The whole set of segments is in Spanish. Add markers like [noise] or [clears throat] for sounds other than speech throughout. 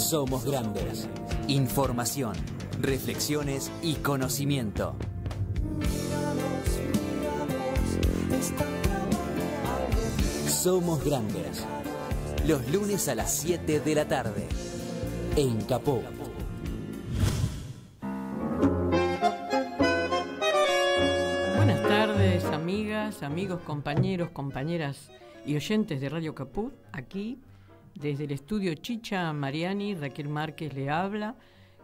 Somos grandes. Información, reflexiones y conocimiento. Somos grandes. Los lunes a las 7 de la tarde. En Capó. Buenas tardes, amigas, amigos, compañeros, compañeras y oyentes de Radio Caput, aquí desde el estudio Chicha Mariani, Raquel Márquez le habla.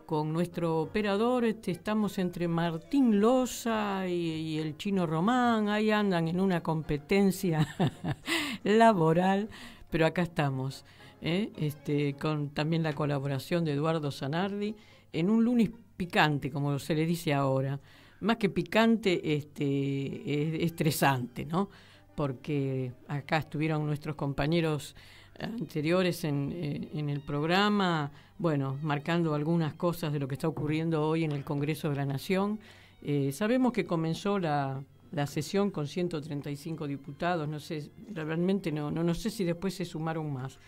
Con nuestro operador este, estamos entre Martín Loza y, el chino Román, ahí andan en una competencia [laughs] laboral, pero acá estamos, ¿eh? este, con también la colaboración de Eduardo Zanardi, en un lunes picante, como se le dice ahora. Más que picante, este, es estresante, ¿no? Porque acá estuvieron nuestros compañeros anteriores eh, en, el programa, bueno, marcando algunas cosas de lo que está ocurriendo hoy en el Congreso de la Nación. Eh, sabemos que comenzó la, sesión con 135 diputados, no sé, realmente no, sé si después se sumaron más.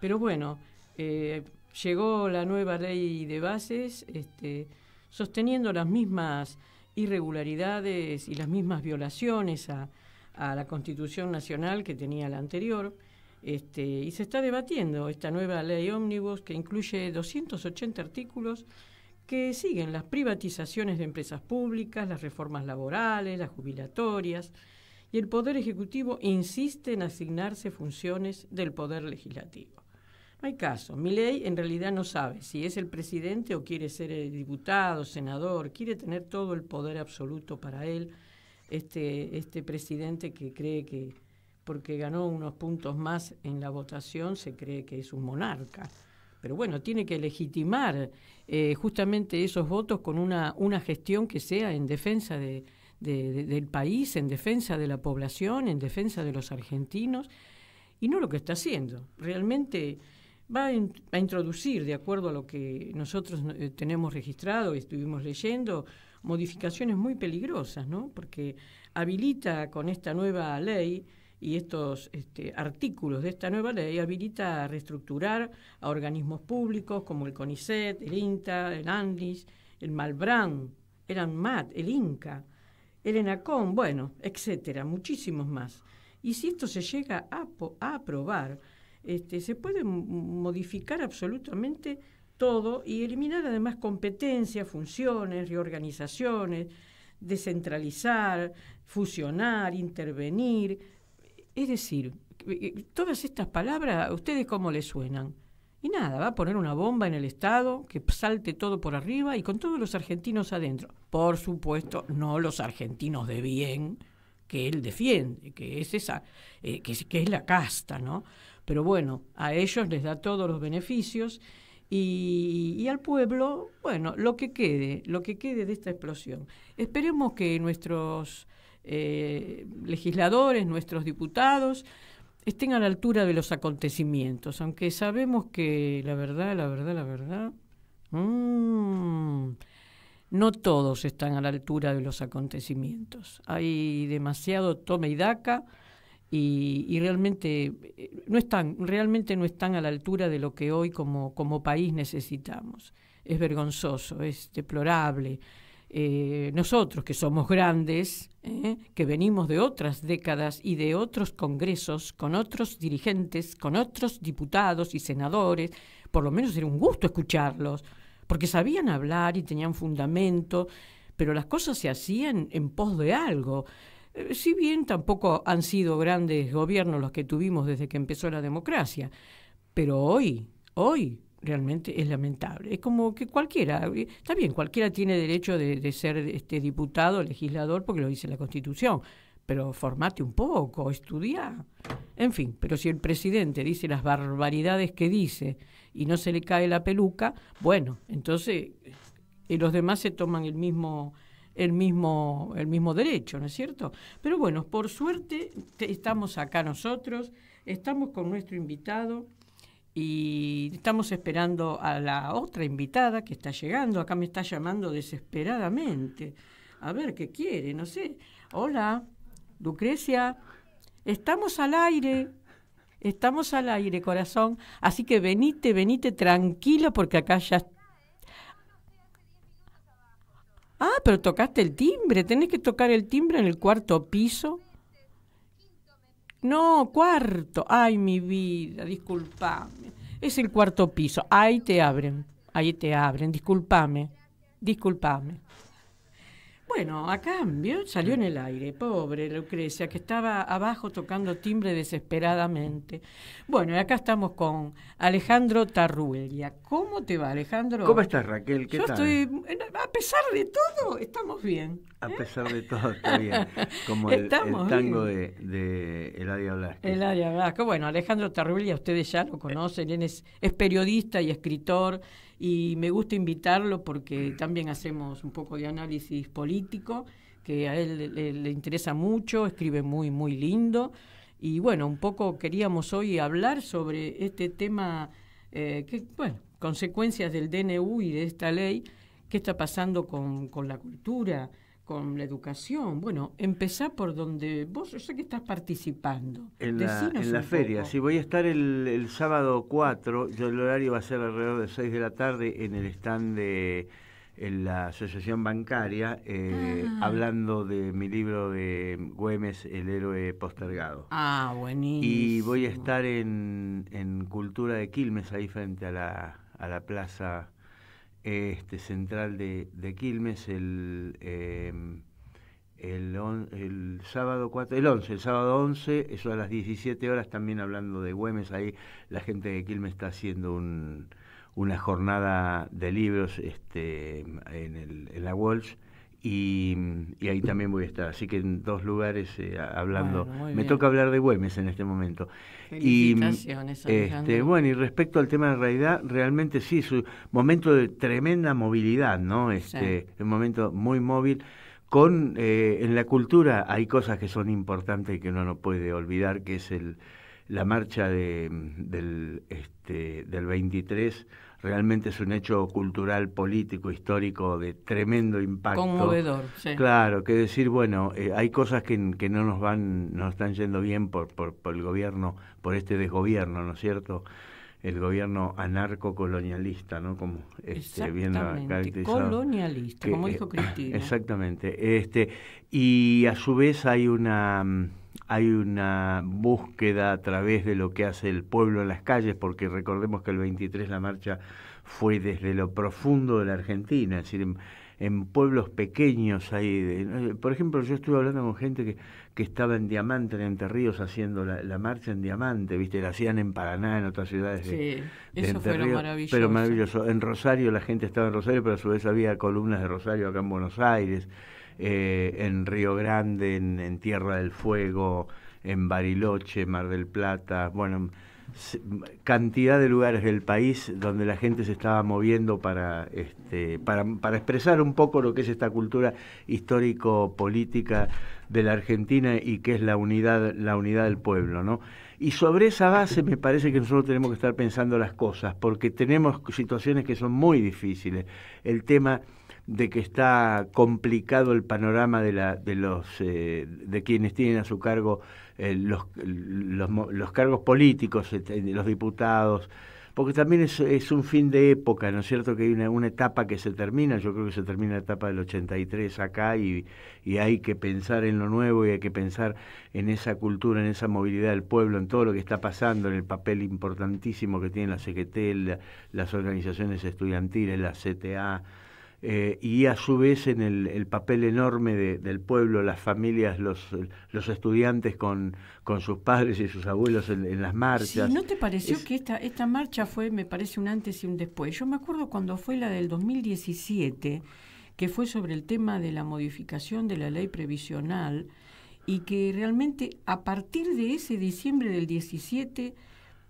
Pero bueno, eh, llegó la nueva ley de bases, este, sosteniendo las mismas irregularidades y las mismas violaciones a, a la Constitución Nacional que tenía la anterior. Este, y se está debatiendo esta nueva ley ómnibus que incluye 280 artículos que siguen las privatizaciones de empresas públicas, las reformas laborales, las jubilatorias, y el Poder Ejecutivo insiste en asignarse funciones del Poder Legislativo. No hay caso. mi ley en realidad no sabe si es el presidente o quiere ser eh, diputado, senador, quiere tener todo el poder absoluto para él, este, este presidente que cree que, porque ganó unos puntos más en la votación, se cree que es un monarca. Pero bueno, tiene que legitimar eh, justamente esos votos con una, una gestión que sea en defensa del país, en defensa de la población, en defensa de los argentinos, y no lo que está haciendo. Realmente va a, introducir, de acuerdo a lo que nosotros eh, tenemos registrado y estuvimos leyendo, modificaciones muy peligrosas, ¿no? Porque habilita con esta nueva ley y estos este, artículos de esta nueva ley habilita a reestructurar a organismos públicos como el CONICET, el INTA, el ANDIS, el MALBRAN, el ANMAT, el INCA, el ENACOM, bueno, etcétera, muchísimos más. Y si esto se llega a, aprobar, este, se puede modificar absolutamente todo y eliminar además competencias, funciones, reorganizaciones, descentralizar, fusionar, intervenir, es decir, eh, todas estas palabras, ¿a ustedes cómo les suenan? Y nada, va a poner una bomba en el Estado, que salte todo por arriba y con todos los argentinos adentro. Por supuesto, no los argentinos de bien que él defiende, que es esa, eh, que, que es la casta, ¿no? Pero bueno, a ellos les da todos los beneficios y, y, al pueblo, bueno, lo que quede, lo que quede de esta explosión. Esperemos que nuestros eh, legisladores, nuestros diputados, estén a la altura de los acontecimientos, aunque sabemos que la verdad, la verdad, la verdad, mm, no todos están a la altura de los acontecimientos. Hay demasiado tome y daca y, realmente eh, no están, realmente no están a la altura de lo que hoy como país necesitamos. Es vergonzoso, es deplorable. Eh, nosotros que somos grandes, ¿eh? que venimos de otras décadas y de otros congresos, con otros dirigentes, con otros diputados y senadores, por lo menos era un gusto escucharlos, porque sabían hablar y tenían fundamento, pero las cosas se hacían en pos de algo. Eh, si bien tampoco han sido grandes gobiernos los que tuvimos desde que empezó la democracia, pero hoy, hoy realmente es lamentable. Es como que cualquiera, eh, está bien, cualquiera tiene derecho de, ser este diputado, legislador, porque lo dice la Constitución, pero formate un poco, estudia. En fin, pero si el presidente dice las barbaridades que dice y no se le cae la peluca, bueno, entonces y eh, los demás se toman el mismo el mismo el mismo derecho, ¿no es cierto? Pero bueno, por suerte estamos acá nosotros, estamos con nuestro invitado y estamos esperando a la otra invitada que está llegando. Acá me está llamando desesperadamente. A ver qué quiere, no sé. Hola, Lucrecia. Estamos al aire. Estamos al aire, corazón. Así que venite, venite tranquilo porque acá ya... Ah, pero tocaste el timbre. Tenés que tocar el timbre en el cuarto piso no, cuarto. Ay, mi vida, disculpame. Es el cuarto piso. Ahí te abren. Ahí te abren. Disculpame. Disculpame. Bueno, a cambio salió en el aire, pobre Lucrecia, que estaba abajo tocando timbre desesperadamente. Bueno, y acá estamos con Alejandro Tarruelia. ¿Cómo te va, Alejandro? ¿Cómo estás, Raquel? ¿Qué Yo estoy, a pesar de todo, estamos bien. A ¿eh? pesar de todo, está bien. Como el, tango de, de Eladia Blasco. Eladia Blasco. Bueno, Alejandro Tarruelia, ustedes ya lo conocen, es periodista y escritor y me gusta invitarlo porque mm. también hacemos un poco de análisis político, que a él le, interesa mucho, escribe muy, muy lindo. Y bueno, un poco queríamos hoy hablar sobre este tema, eh, que, bueno, consecuencias del DNU y de esta ley, qué está pasando con la cultura, con la educación. Bueno, empezá por donde vos, yo sé que estás participando. En la, feria, si voy a estar el, el, sábado 4, yo el horario va a ser alrededor de 6 de la tarde en el stand de en la asociación bancaria, eh, ah. hablando de mi libro de Güemes, El héroe postergado. Ah, buenísimo. Y voy a estar en, en Cultura de Quilmes, ahí frente a la, a la plaza este, central de, de Quilmes el, em, el, el, sábado 4, el 11, el sábado 11, eso a las 17 horas, también hablando de Güemes, ahí la gente de Quilmes está haciendo un, una jornada de libros este, en, el, en la Walsh y, ahí también voy a estar. Así que en dos lugares eh, hablando. Me toca hablar de Güemes en este momento. y, este, bueno, y respecto al tema de realidad, realmente sí, es un momento de tremenda movilidad, ¿no? Este, Un momento muy móvil. Con, eh, en la cultura hay cosas que son importantes y que uno no puede olvidar, que es el, la marcha de, del, este, del 23 realmente es un hecho cultural, político, histórico de tremendo impacto. Conmovedor, sí. Claro, que decir, bueno, eh, hay cosas que, no nos van, nos están yendo bien por, por, el gobierno, por este desgobierno, ¿no es cierto? el gobierno anarco-colonialista, ¿no? Como este, bien caracterizado. Colonialista, como eh, dijo Cristina. [laughs] Exactamente. Este, y a su vez hay una mm, hay una búsqueda a través de lo que hace el pueblo en las calles, porque recordemos que el 23 la marcha fue desde lo profundo de la Argentina, es decir, en, pueblos pequeños ahí. por ejemplo, yo estuve hablando con gente que, que estaba en Diamante, en Entre Ríos, haciendo la, marcha en Diamante, ¿viste? La hacían en Paraná, en otras ciudades sí, eso fue maravilloso. pero maravilloso. En Rosario la gente estaba en Rosario, pero a su vez había columnas de Rosario acá en Buenos Aires. Eh, en Río Grande, en, Tierra del Fuego, en Bariloche, Mar del Plata, bueno, cantidad de lugares del país donde la gente se estaba moviendo este, para, para, expresar un poco lo que es esta cultura histórico-política de la Argentina y que es la unidad, la unidad del pueblo, ¿no? Y sobre esa base me parece que nosotros tenemos que estar pensando las cosas, porque tenemos situaciones que son muy difíciles. El tema de que está complicado el panorama de, la, de los eh, de quienes tienen a su cargo eh, los, los, los, cargos políticos, eh, los diputados, porque también es, un fin de época, ¿no es cierto? Que hay una, etapa que se termina, yo creo que se termina la etapa del 83 acá y, y, hay que pensar en lo nuevo y hay que pensar en esa cultura, en esa movilidad del pueblo, en todo lo que está pasando, en el papel importantísimo que tiene la CGT, las organizaciones estudiantiles, la CTA, eh, y a su vez en el, papel enorme del pueblo, las familias, los, estudiantes con, sus padres y sus abuelos en, las marchas. ¿No te pareció que esta, esta marcha fue, me parece, un antes y un después? Yo me acuerdo cuando fue la del 2017, que fue sobre el tema de la modificación de la ley previsional y que realmente a partir de ese diciembre del 17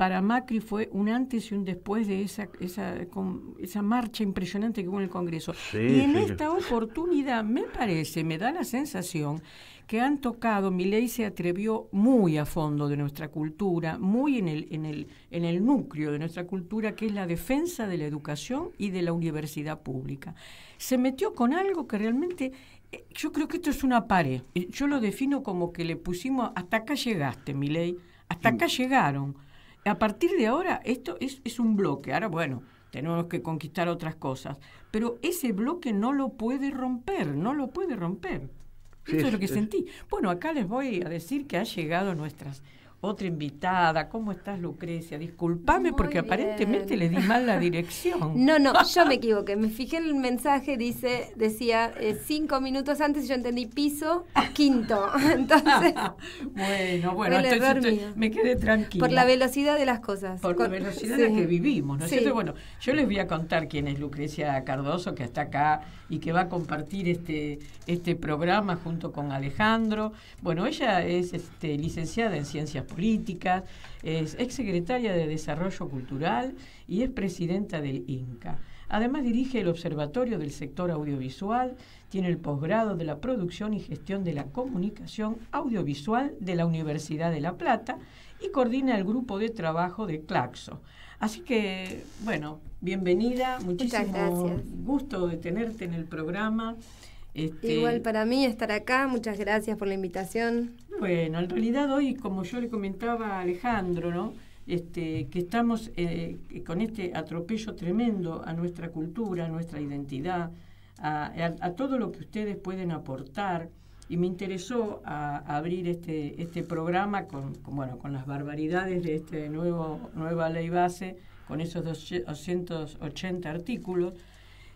para Macri fue un antes y un después de esa, esa, marcha impresionante que hubo en el Congreso. y en esta oportunidad me parece, me da la sensación que han tocado, Milei se atrevió muy a fondo de nuestra cultura, muy en el, en, el, en el núcleo de nuestra cultura, que es la defensa de la educación y de la universidad pública. Se metió con algo que realmente eh, yo creo que esto es una pared. Yo lo defino como que le pusimos, hasta acá llegaste, Milei, hasta acá llegaron a partir de ahora esto es, un bloque. Ahora, bueno, tenemos que conquistar otras cosas, pero ese bloque no lo puede romper, no lo puede romper. Eso es lo que sentí. Bueno, acá les voy a decir que ha llegado nuestras otra invitada. ¿Cómo estás, Lucrecia? Disculpame porque aparentemente le di mal la dirección. No, no, [laughs] yo me equivoqué. Me fijé en el mensaje, dice, decía eh, cinco minutos antes yo entendí piso quinto. [laughs] Entonces. [laughs] bueno, bueno, entonces, me quedé tranquila. Por la velocidad de las cosas. Por la velocidad de en la que vivimos, ¿no es Bueno, yo les voy a contar quién es Lucrecia Cardoso, que está acá y que va a compartir este, este programa junto con Alejandro. Bueno, ella es este, licenciada en Ciencias políticas, es exsecretaria de Desarrollo Cultural y es presidenta del INCA. Además dirige el Observatorio del Sector Audiovisual, tiene el posgrado de la Producción y Gestión de la Comunicación Audiovisual de la Universidad de La Plata y coordina el grupo de trabajo de Claxo. Así que, bueno, bienvenida, muchísimo gusto de tenerte en el programa. Este, Igual para mí estar acá, muchas gracias por la invitación. Bueno, en realidad hoy, como yo le comentaba a Alejandro, ¿no? Este, que estamos eh, eh, con este atropello tremendo a nuestra cultura, a nuestra identidad, a, todo lo que ustedes pueden aportar. Y me interesó a, abrir este, este programa con, bueno, con las barbaridades de esta nueva ley base, con esos 280 artículos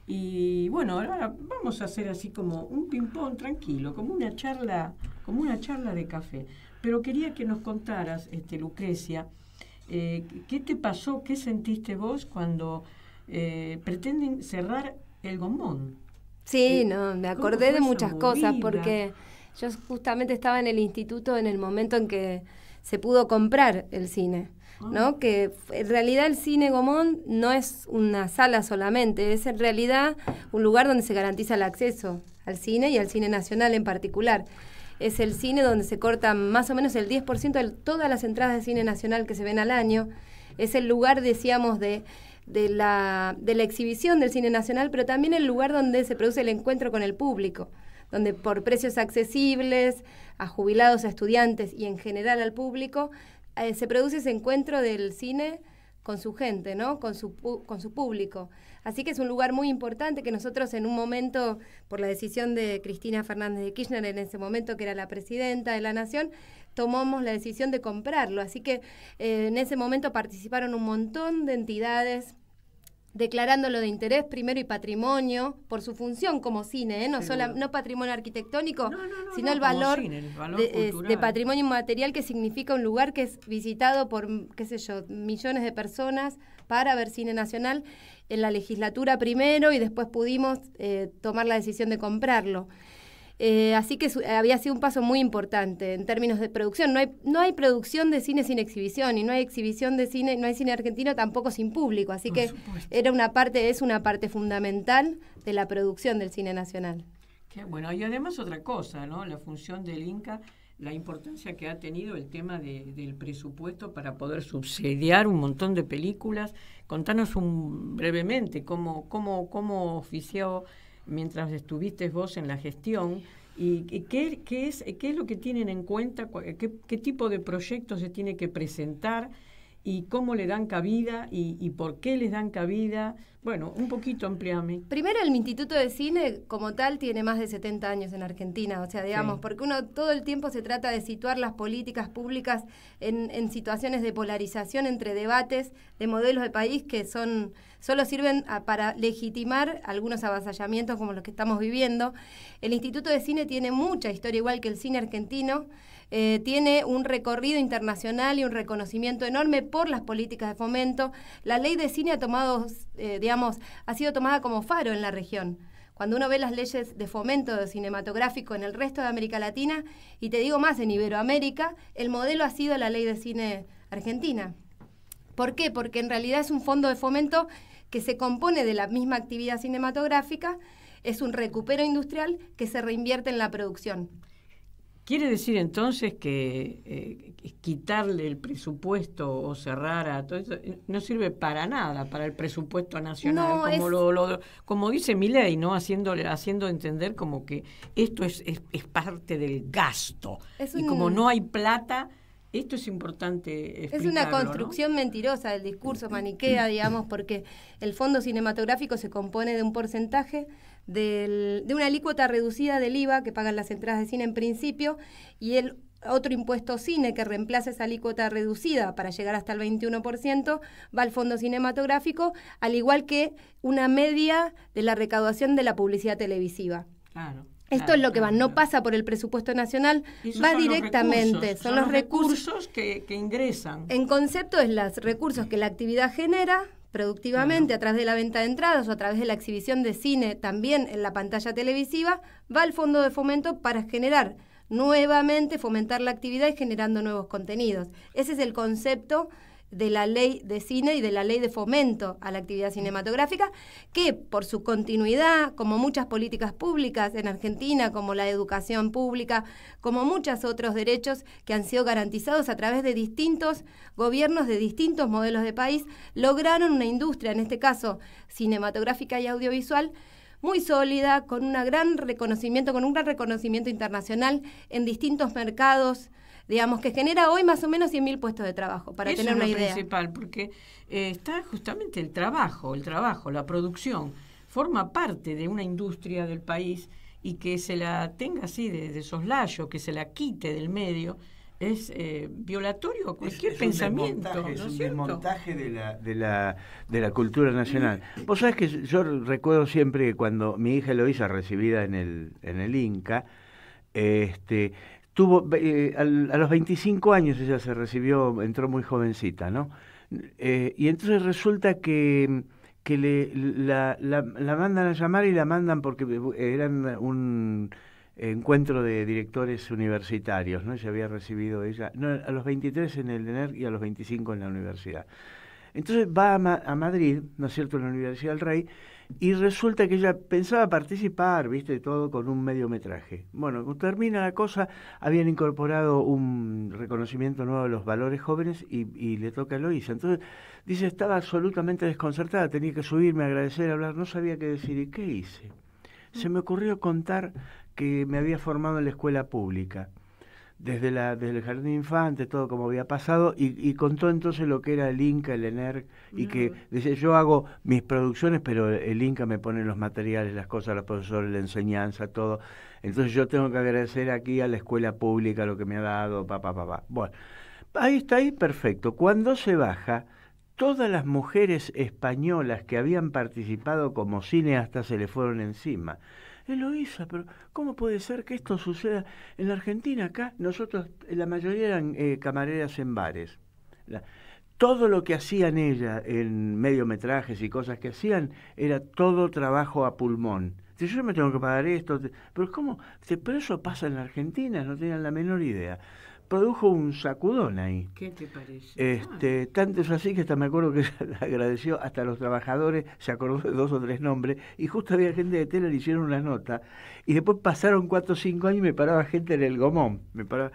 y bueno, ahora vamos a hacer así como un ping-pong tranquilo, como una charla, como una charla de café. Pero quería que nos contaras, este, Lucrecia, eh, ¿qué te pasó, qué sentiste vos cuando eh, pretenden cerrar el gomón? Sí, eh, no, me acordé de muchas cosas porque yo justamente estaba en el instituto en el momento en que se pudo comprar el cine. ¿no? Ah. Que en realidad el cine Gomón no es una sala solamente, es en realidad un lugar donde se garantiza el acceso al cine y al cine nacional en particular. Es el cine donde se corta más o menos el 10% de todas las entradas de cine nacional que se ven al año. Es el lugar, decíamos, de, de, la, de la exhibición del cine nacional, pero también el lugar donde se produce el encuentro con el público donde por precios accesibles a jubilados, a estudiantes y en general al público, eh, se produce ese encuentro del cine con su gente, ¿no? Con su, con su público. Así que es un lugar muy importante que nosotros en un momento, por la decisión de Cristina Fernández de Kirchner en ese momento, que era la presidenta de la Nación, tomamos la decisión de comprarlo. Así que eh, en ese momento participaron un montón de entidades declarándolo de interés primero y patrimonio por su función como cine, ¿eh? no, sola, no patrimonio arquitectónico, sino el valor, de, patrimonio inmaterial que significa un lugar que es visitado por, qué sé yo, millones de personas para ver cine nacional en la legislatura primero y después pudimos eh, tomar la decisión de comprarlo. Eh, así que eh, había sido un paso muy importante en términos de producción. No hay, no hay producción de cine sin exhibición y no hay exhibición de cine, no hay cine argentino tampoco sin público. Así que era una parte, es una parte fundamental de la producción del cine nacional. Qué bueno, y además otra cosa, ¿no? La función del Inca la importancia que ha tenido el tema del presupuesto para poder subsidiar un montón de películas. Contanos un, brevemente cómo, cómo, cómo ofició mientras estuviste vos en la gestión. ¿Y, qué, es, qué es lo que tienen en cuenta? Qué, ¿Qué tipo de proyectos se tiene que presentar? y cómo le dan cabida y, por qué les dan cabida. Bueno, un poquito ampliame. Primero, el Instituto de Cine como tal tiene más de 70 años en Argentina, o sea, digamos, porque uno todo el tiempo se trata de situar las políticas públicas en, situaciones de polarización entre debates de modelos de país que son solo sirven para legitimar algunos avasallamientos como los que estamos viviendo. El Instituto de Cine tiene mucha historia, igual que el cine argentino. Eh, tiene un recorrido internacional y un reconocimiento enorme por las políticas de fomento. La ley de cine ha tomado, eh, digamos, ha sido tomada como faro en la región. Cuando uno ve las leyes de fomento cinematográfico en el resto de América Latina, y te digo más, en Iberoamérica, el modelo ha sido la ley de cine argentina. ¿Por qué? Porque en realidad es un fondo de fomento que se compone de la misma actividad cinematográfica, es un recupero industrial que se reinvierte en la producción. ¿Quiere decir entonces eh, que quitarle el presupuesto o cerrar a todo eso eh, no sirve para nada, para el presupuesto nacional, como, lo, dice Miley, ¿no? Haciendo, haciendo entender como que esto es, es, parte del gasto. Y como no hay plata, esto es importante. Es una construcción mentirosa del discurso [clears throat] maniquea, digamos, porque el fondo cinematográfico se compone de un porcentaje de una alícuota reducida del IVA que pagan las entradas de cine en principio y el otro impuesto cine que reemplaza esa alícuota reducida para llegar hasta el 21% va al fondo cinematográfico, al igual que una media de la recaudación de la publicidad televisiva. Claro. Esto es lo que va, no pasa por el presupuesto nacional, va directamente, son, los, recursos, que, que ingresan. En concepto es los recursos que la actividad genera productivamente a través de la venta de entradas o a través de la exhibición de cine también en la pantalla televisiva, va al fondo de fomento para generar nuevamente, fomentar la actividad y generando nuevos contenidos. Ese es el concepto de la ley de cine y de la ley de fomento a la actividad cinematográfica, que por su continuidad, como muchas políticas públicas en Argentina, como la educación pública, como muchos otros derechos que han sido garantizados a través de distintos gobiernos de distintos modelos de país, lograron una industria, en este caso cinematográfica y audiovisual, muy sólida, con un gran reconocimiento, con un gran reconocimiento internacional en distintos mercados digamos, que genera hoy más o menos 100.000 puestos de trabajo, para tener una idea. principal, porque eh, está justamente el trabajo, el trabajo, la producción, forma parte de una industria del país y que se la tenga así de, soslayo, que se la quite del medio, es eh, violatorio cualquier pensamiento. Un ¿no es, un desmontaje de la, de, la, cultura nacional. Vos sabés que yo recuerdo siempre que cuando mi hija Eloísa, recibida en el, en el Inca, este, tuvo eh, a los 25 años ella se recibió, entró muy jovencita, ¿no? Eh, y entonces resulta que, que le, la, la, la, mandan a llamar y la mandan porque eh, eran un encuentro de directores universitarios, ¿no? Se había recibido ella a los 23 en el DENER y a los 25 en la universidad. Entonces va a, a Madrid, ¿no es cierto?, en la Universidad del Rey, y resulta que ella pensaba participar, viste, todo con un mediometraje. Bueno, termina la cosa, habían incorporado un reconocimiento nuevo de los valores jóvenes y, y le toca a Loisa. Entonces, dice, estaba absolutamente desconcertada, tenía que subirme, agradecer, hablar, no sabía qué decir. ¿Y qué hice? Se me ocurrió contar que me había formado en la escuela pública desde, la, desde el jardín infante, todo como había pasado, y, contó entonces lo que era el Inca, el Ener y que mm. dice, yo hago mis producciones, pero el Inca me pone los materiales, las cosas, los profesores, la enseñanza, todo. Entonces yo tengo que agradecer aquí a la escuela pública lo que me ha dado, papá, papá. Pa, pa. Bueno, ahí está, ahí perfecto. Cuando se baja, todas las mujeres españolas que habían participado como cineastas se le fueron encima hizo, pero ¿cómo puede ser que esto suceda en la Argentina? Acá nosotros, eh, la mayoría eran eh, camareras en bares. todo lo que hacían ella en mediometrajes y cosas que hacían era todo trabajo a pulmón. yo me tengo que pagar esto, pero ¿cómo? Pero eso pasa en la Argentina, no tenían la menor idea produjo un sacudón ahí. ¿Qué te parece? Este, ah. Tanto es así que hasta me acuerdo que [laughs] agradeció hasta los trabajadores, se acordó de dos o tres nombres, y justo había gente de tele, le hicieron una nota, y después pasaron cuatro o cinco años y me paraba gente en el gomón, me paraba...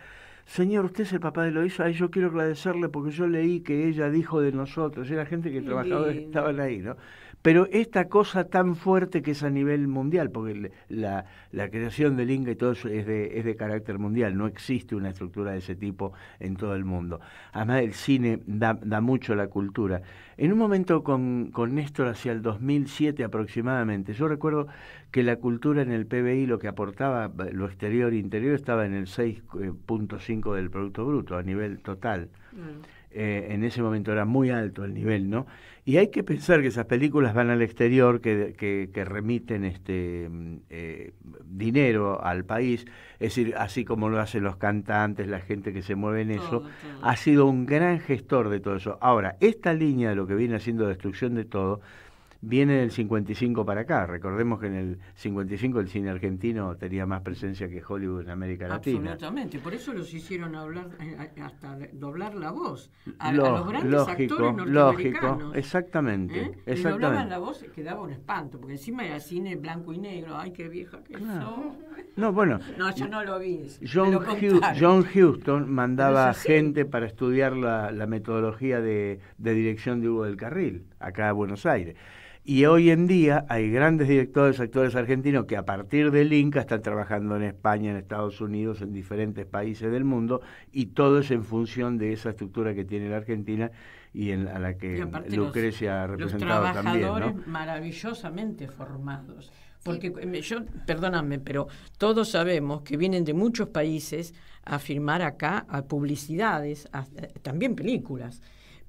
Señor, usted es el papá de hizo, ahí yo quiero agradecerle porque yo leí que ella dijo de nosotros, era gente que trabajaba, estaban ahí, ¿no? pero esta cosa tan fuerte que es a nivel mundial, porque la, creación de INGA y todo eso es de, carácter mundial, no existe una estructura de ese tipo en todo el mundo. Además, el cine da, mucho a la cultura. En un momento con, con Néstor, hacia el 2007 aproximadamente, yo recuerdo que la cultura en el PBI, lo que aportaba lo exterior e interior, estaba en el 6.5 eh, del Producto Bruto a nivel total. Mm. Eh, en ese momento era muy alto el nivel, ¿no? Y hay que pensar que esas películas van al exterior, que, remiten este mm, eh, dinero al país, es decir, así como lo hacen los cantantes, la gente que se mueve en eso, ha sido un gran gestor de todo eso. Ahora, esta línea de lo que viene haciendo destrucción de todo, viene del 55 para acá. Recordemos que en el 55 el cine argentino tenía más presencia que Hollywood en América Latina. Absolutamente, por eso los hicieron hablar eh, hasta doblar la voz a, los grandes actores norteamericanos. Lógico, exactamente, ¿eh? exactamente. doblaban la voz quedaba un espanto, porque encima era cine blanco y negro. Ay, qué vieja que no. no, bueno. No, yo no lo vi. John, lo Houston mandaba gente para estudiar la, metodología de dirección de Hugo del Carril acá a Buenos Aires. Y hoy en día hay grandes directores, actores argentinos que a partir del Inca están trabajando en España, en Estados Unidos, en diferentes países del mundo, y todo es en función de esa estructura que tiene la Argentina y en, a la que Lucrecia ha representado trabajadores maravillosamente formados. Porque em, yo, perdóname, pero todos sabemos que vienen de muchos países a firmar acá a publicidades, eh, también películas.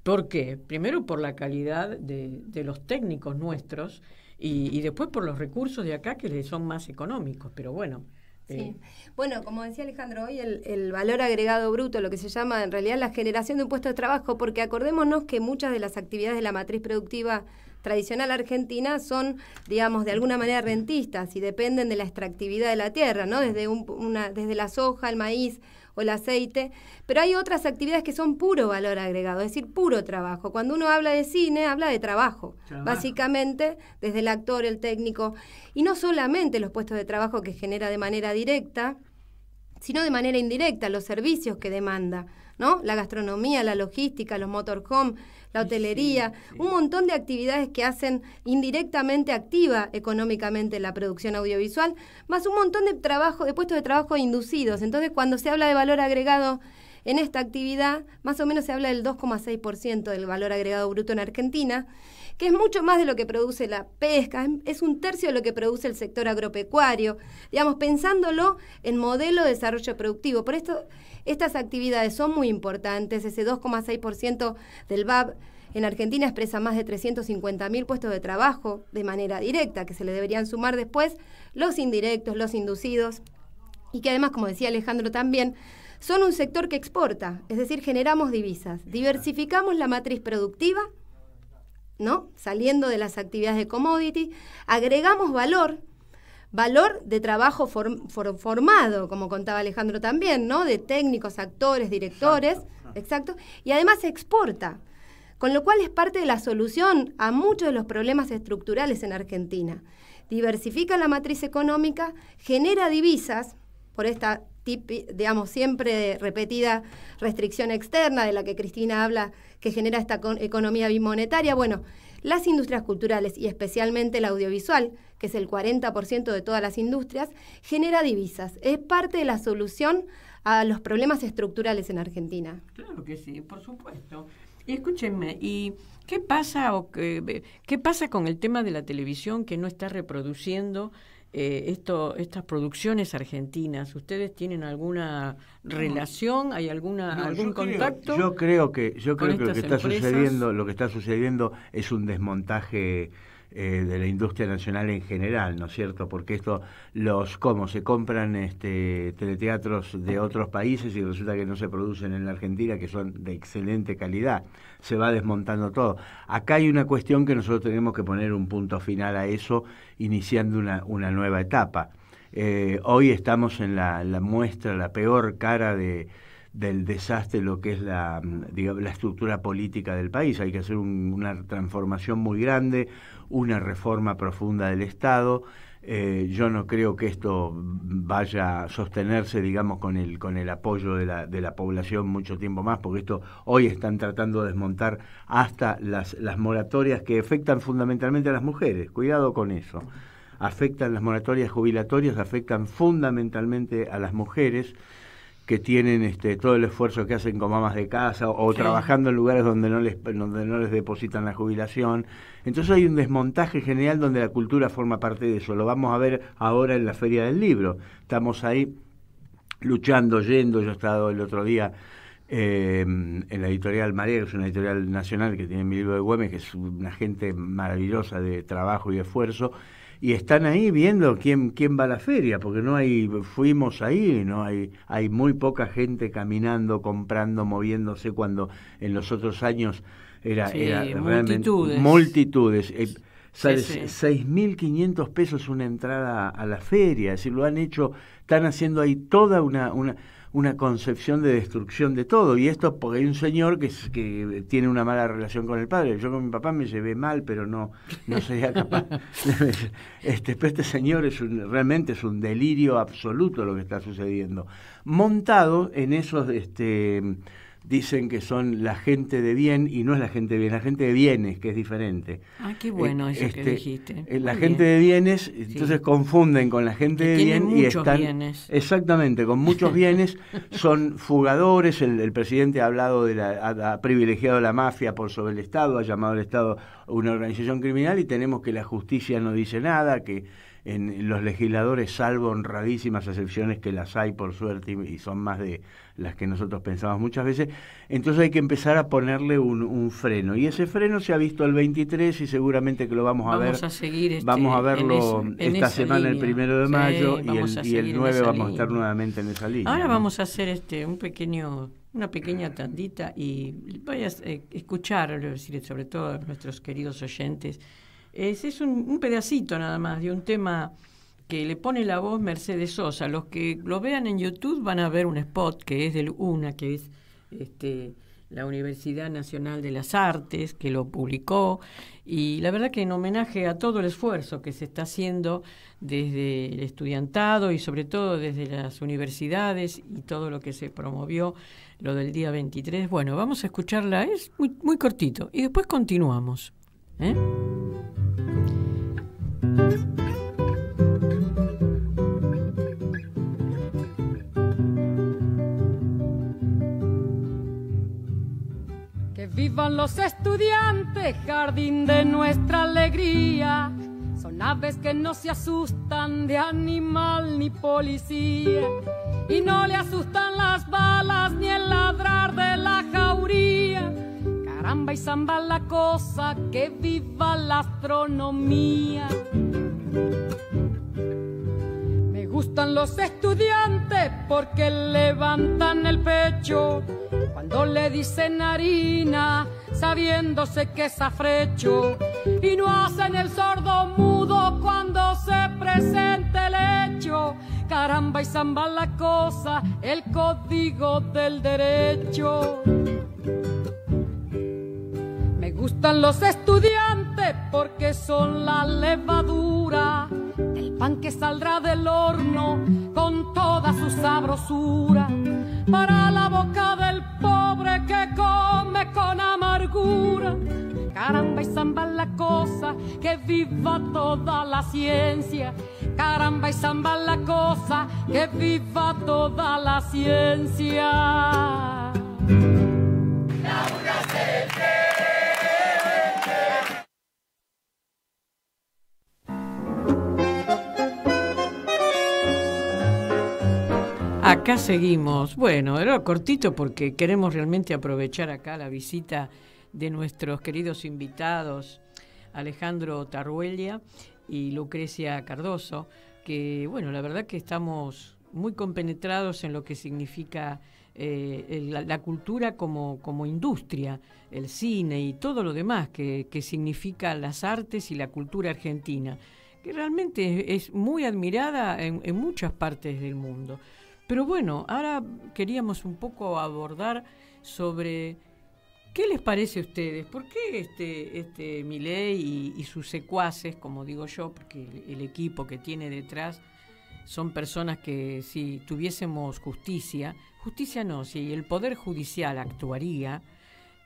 ¿Por qué? Primero por la calidad de, los técnicos nuestros y, después por los recursos de acá que les son más económicos, pero bueno. Sí. Eh. Bueno, como decía Alejandro, hoy el, valor agregado bruto, lo que se llama en realidad la generación de un puesto de trabajo, porque acordémonos que muchas de las actividades de la matriz productiva tradicional argentina son, digamos, de alguna manera rentistas y dependen de la extractividad de la tierra, ¿no? Desde, una, desde la soja, el maíz, o el aceite, pero hay otras actividades que son puro valor agregado, es decir, puro trabajo. Cuando uno habla de cine, habla de trabajo, básicamente, desde el actor, el técnico, y no solamente los puestos de trabajo que genera de manera directa, sino de manera indirecta, los servicios que demanda. La gastronomía, la logística, los motorhome, la hotelería, un montón de actividades que hacen indirectamente activa económicamente la producción audiovisual, más un montón de trabajo, de puestos de trabajo inducidos. Entonces, cuando se habla de valor agregado en esta actividad, más o menos se habla del 2,6% del valor agregado bruto en Argentina, que es mucho más de lo que produce la pesca, es un tercio de lo que produce el sector agropecuario, digamos, pensándolo en modelo de desarrollo productivo. Por esto estas actividades son muy importantes, ese 2,6% del BAB en Argentina expresa más de 350.000 puestos de trabajo de manera directa, que se le deberían sumar después los indirectos, los inducidos, y que además, como decía Alejandro también, son un sector que exporta, es decir, generamos divisas, diversificamos la matriz productiva, ¿no? Saliendo de las actividades de commodity, agregamos valor valor de trabajo formado, como contaba Alejandro también, ¿no? De técnicos, actores, directores, exacto, y además exporta, con lo cual es parte de la solución a muchos de los problemas estructurales en Argentina. Diversifica la matriz económica, genera divisas por esta digamos, siempre repetida restricción externa de la que Cristina habla, que genera esta economía bimonetaria. Bueno, las industrias culturales y especialmente el audiovisual, que es el 40% de todas las industrias, genera divisas. Es parte de la solución a los problemas estructurales en Argentina. Claro que sí, por supuesto. Y escúchenme, ¿y qué pasa, o qué, qué pasa con el tema de la televisión que no está reproduciendo eh, esto, estas producciones argentinas? ¿Ustedes tienen alguna relación? ¿Hay alguna algún contacto? yo creo que yo creo que lo que está sucediendo lo que está sucediendo es un desmontaje eh, de la industria nacional en general, ¿no es cierto? Porque esto, los cómo se compran este, teleteatros de otros países y resulta que no se producen en la Argentina, que son de excelente calidad, se va desmontando todo. Acá hay una cuestión que nosotros tenemos que poner un punto final a eso, iniciando una, nueva etapa. Eh, hoy estamos en la muestra, la peor cara de del desastre lo que es la, mm, la estructura política del país. Hay que hacer una transformación muy grande, una reforma profunda del Estado. Eh, yo no creo que esto vaya a sostenerse, digamos, con el, con el apoyo de la, de la población mucho tiempo más, porque esto hoy están tratando de desmontar hasta las, las moratorias que afectan fundamentalmente a las mujeres. Cuidado con eso. Afectan las moratorias jubilatorias, afectan fundamentalmente a las mujeres que tienen este, todo el esfuerzo que hacen con amas de casa o trabajando en lugares donde no, les, donde no les depositan la jubilación. Entonces hay un desmontaje general donde la cultura forma parte de eso. Lo vamos a ver ahora en la Feria del Libro. Estamos ahí luchando, yendo. Yo he estado el otro día eh, en la editorial María, que es una editorial nacional que tiene mi libro de Güemes, que es una gente maravillosa de trabajo y esfuerzo y están ahí viendo quién, quién va a la feria, porque no hay, fuimos ahí, no hay, hay muy poca gente caminando, comprando, moviéndose, cuando en los otros años era, realmente multitudes. multitudes. Eh, 6.500 pesos una entrada a la feria, es decir, lo han hecho, están haciendo ahí toda una, una una concepción de destrucción de todo. Y esto porque hay un señor que, que tiene una mala relación con el padre. Yo con mi papá me llevé mal, pero no, no sería [laughs] capaz. este, este señor es un, realmente es un delirio absoluto lo que está sucediendo. Montado en esos este, dicen que son la gente de bien y no es la gente de bien, la gente de bienes, que es diferente. Ah, qué bueno eh, eso que este, dijiste. Eh, la gente de bienes, entonces confunden con la gente de bien y están. Bienes. Exactamente, con muchos [laughs] bienes, son fugadores. El, presidente ha hablado de la, ha, privilegiado la mafia por sobre el Estado, ha llamado al Estado una organización criminal y tenemos que la justicia no dice nada, que en los legisladores, salvo honradísimas excepciones que las hay por suerte y, son más de las que nosotros pensamos muchas veces, entonces hay que empezar a ponerle un, freno. Y ese freno se ha visto el 23 y seguramente que lo vamos a ver. A seguir este, vamos a verlo esta semana el primero de mayo y, el, y 9 vamos a estar nuevamente en esa línea. Ahora vamos a hacer este un pequeño una pequeña tandita y voy a eh, escuchar sobre todo a nuestros queridos oyentes es, un, pedacito nada más de un tema que le pone la voz Mercedes Sosa. Los que lo vean en YouTube van a ver un spot que es del UNA, que es este, la Universidad Nacional de las Artes, que lo publicó. Y la verdad que en homenaje a todo el esfuerzo que se está haciendo desde el estudiantado y sobre todo desde las universidades y todo lo que se promovió, lo del día 23. Bueno, vamos a escucharla, es muy, muy cortito, y después continuamos. ¿Eh? Que vivan los estudiantes, jardín de nuestra alegría. Son aves que no se asustan de animal ni policía. Y no le asustan las balas ni el ladrar de la jauría Caramba y zamba la cosa, que viva la astronomía. Me gustan los estudiantes porque levantan el pecho cuando le dicen harina, sabiéndose que es afrecho. Y no hacen el sordo mudo cuando se presenta el hecho. Caramba y zamba la cosa, el código del derecho gustan los estudiantes porque son la levadura del pan que saldrá del horno con toda su sabrosura para la boca del pobre que come con amargura. Caramba y zamba la cosa, que viva toda la ciencia. Caramba y zamba la cosa, que viva toda la ciencia. Acá seguimos. Bueno, era cortito porque queremos realmente aprovechar acá la visita de nuestros queridos invitados, Alejandro Tarruella y Lucrecia Cardoso, que bueno, la verdad que estamos muy compenetrados en lo que significa eh, la, cultura como, como, industria, el cine y todo lo demás que, que, significa las artes y la cultura argentina, que realmente es, muy admirada en muchas partes del mundo. Pero bueno, ahora queríamos un poco abordar sobre qué les parece a ustedes, por qué este, este Miley y, sus secuaces, como digo yo, porque el, equipo que tiene detrás son personas que si tuviésemos justicia, justicia no, si el Poder Judicial actuaría,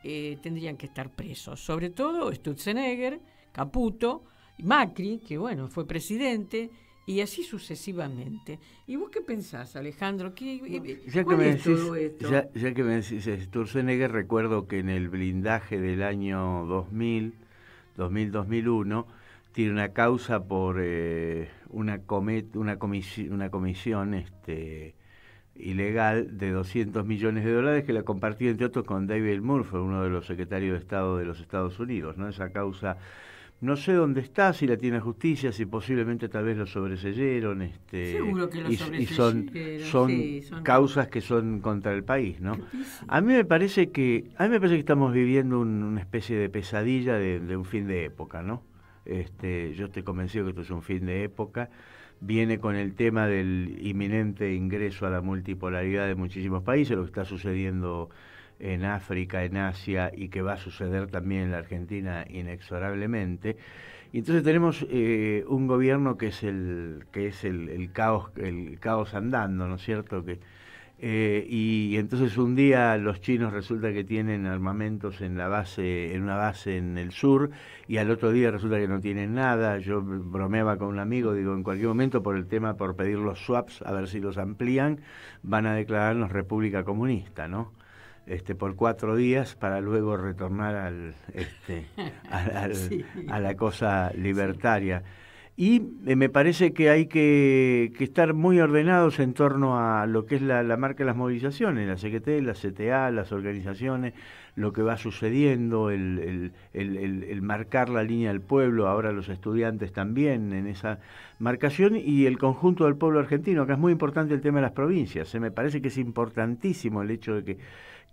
eh, tendrían que estar presos. Sobre todo Stutzenegger, Caputo, Macri, que bueno, fue presidente, y así sucesivamente. ¿Y vos qué pensás, Alejandro? ¿Qué, que es todo esto? Ya, que me decís Sturzenegger, recuerdo que en el blindaje del año 2000, 2000-2001, tiene una causa por eh, una, comet, una, comisión, este, ilegal de 200 millones de dólares que la compartió, entre otros, con David Murphy, uno de los secretarios de Estado de los Estados Unidos. ¿no? Esa causa no sé dónde está, si la tiene justicia, si posiblemente tal vez lo sobreseyeron. Este, Seguro que lo y, y son, causas que son contra el país, ¿no? A mí me parece que, a mí me parece que estamos viviendo una especie de pesadilla de, de, un fin de época, ¿no? Este, yo estoy convencido que esto es un fin de época. Viene con el tema del inminente ingreso a la multipolaridad de muchísimos países, lo que está sucediendo en África, en Asia y que va a suceder también en la Argentina inexorablemente. Y entonces tenemos eh, un gobierno que es el que es el, caos el caos andando, ¿no es cierto? Que eh, y entonces un día los chinos resulta que tienen armamentos en la base, en una base en el sur, y al otro día resulta que no tienen nada. Yo bromeaba con un amigo, digo, en cualquier momento por el tema, por pedir los swaps, a ver si los amplían, van a declararnos república comunista, ¿no? Este, por cuatro días para luego retornar al, este, [laughs] a la cosa libertaria. Y eh, me parece que hay que, estar muy ordenados en torno a lo que es la, marca de las movilizaciones, la CGT, la CTA, las organizaciones, lo que va sucediendo, el, marcar la línea del pueblo, ahora los estudiantes también en esa marcación y el conjunto del pueblo argentino, acá es muy importante el tema de las provincias. Se me parece que es importantísimo el hecho de que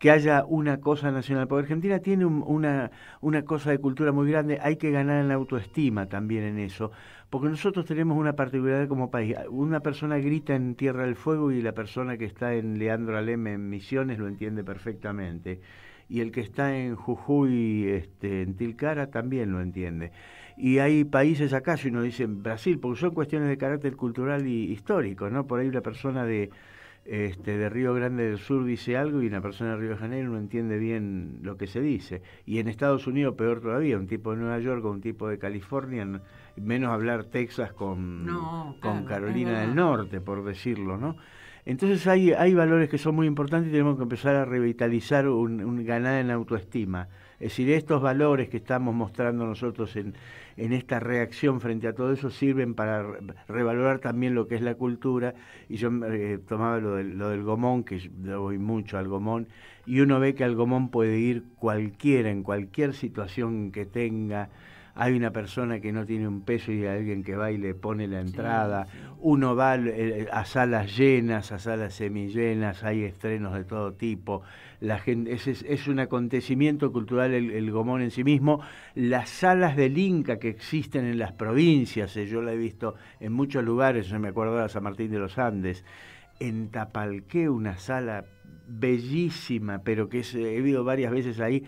que haya una cosa nacional, porque Argentina tiene una, una cosa de cultura muy grande, hay que ganar en la autoestima también en eso, porque nosotros tenemos una particularidad como país, una persona grita en Tierra del Fuego y la persona que está en Leandro Alem en Misiones lo entiende perfectamente y el que está en Jujuy, este, en Tilcara, también lo entiende. Y hay países acá, si uno dice Brasil, porque son cuestiones de carácter cultural y histórico, ¿no? Por ahí una persona de, este, de Río Grande del Sur dice algo y una persona de Río de Janeiro no entiende bien lo que se dice. Y en Estados Unidos peor todavía, un tipo de Nueva York o un tipo de California, menos hablar Texas con, con Carolina del Norte, por decirlo, ¿no? Entonces hay, hay valores que son muy importantes y tenemos que empezar a revitalizar un, ganado en autoestima. Es decir, estos valores que estamos mostrando nosotros en, en esta reacción frente a todo eso sirven para revalorar también lo que es la cultura. Y yo eh, tomaba lo del, lo del gomón, que yo voy mucho al gomón, y uno ve que al gomón puede ir cualquiera, en cualquier situación que tenga hay una persona que no tiene un peso y alguien que va y le pone la entrada, uno va eh, eh, a salas llenas, a salas semillenas, hay estrenos de todo tipo, es, un acontecimiento cultural el, Gomón en sí mismo, las salas del Inca que existen en las provincias, eh, yo la he visto en muchos lugares, yo me acuerdo de San Martín de los Andes, en Tapalqué una sala bellísima, pero que he ido varias veces ahí,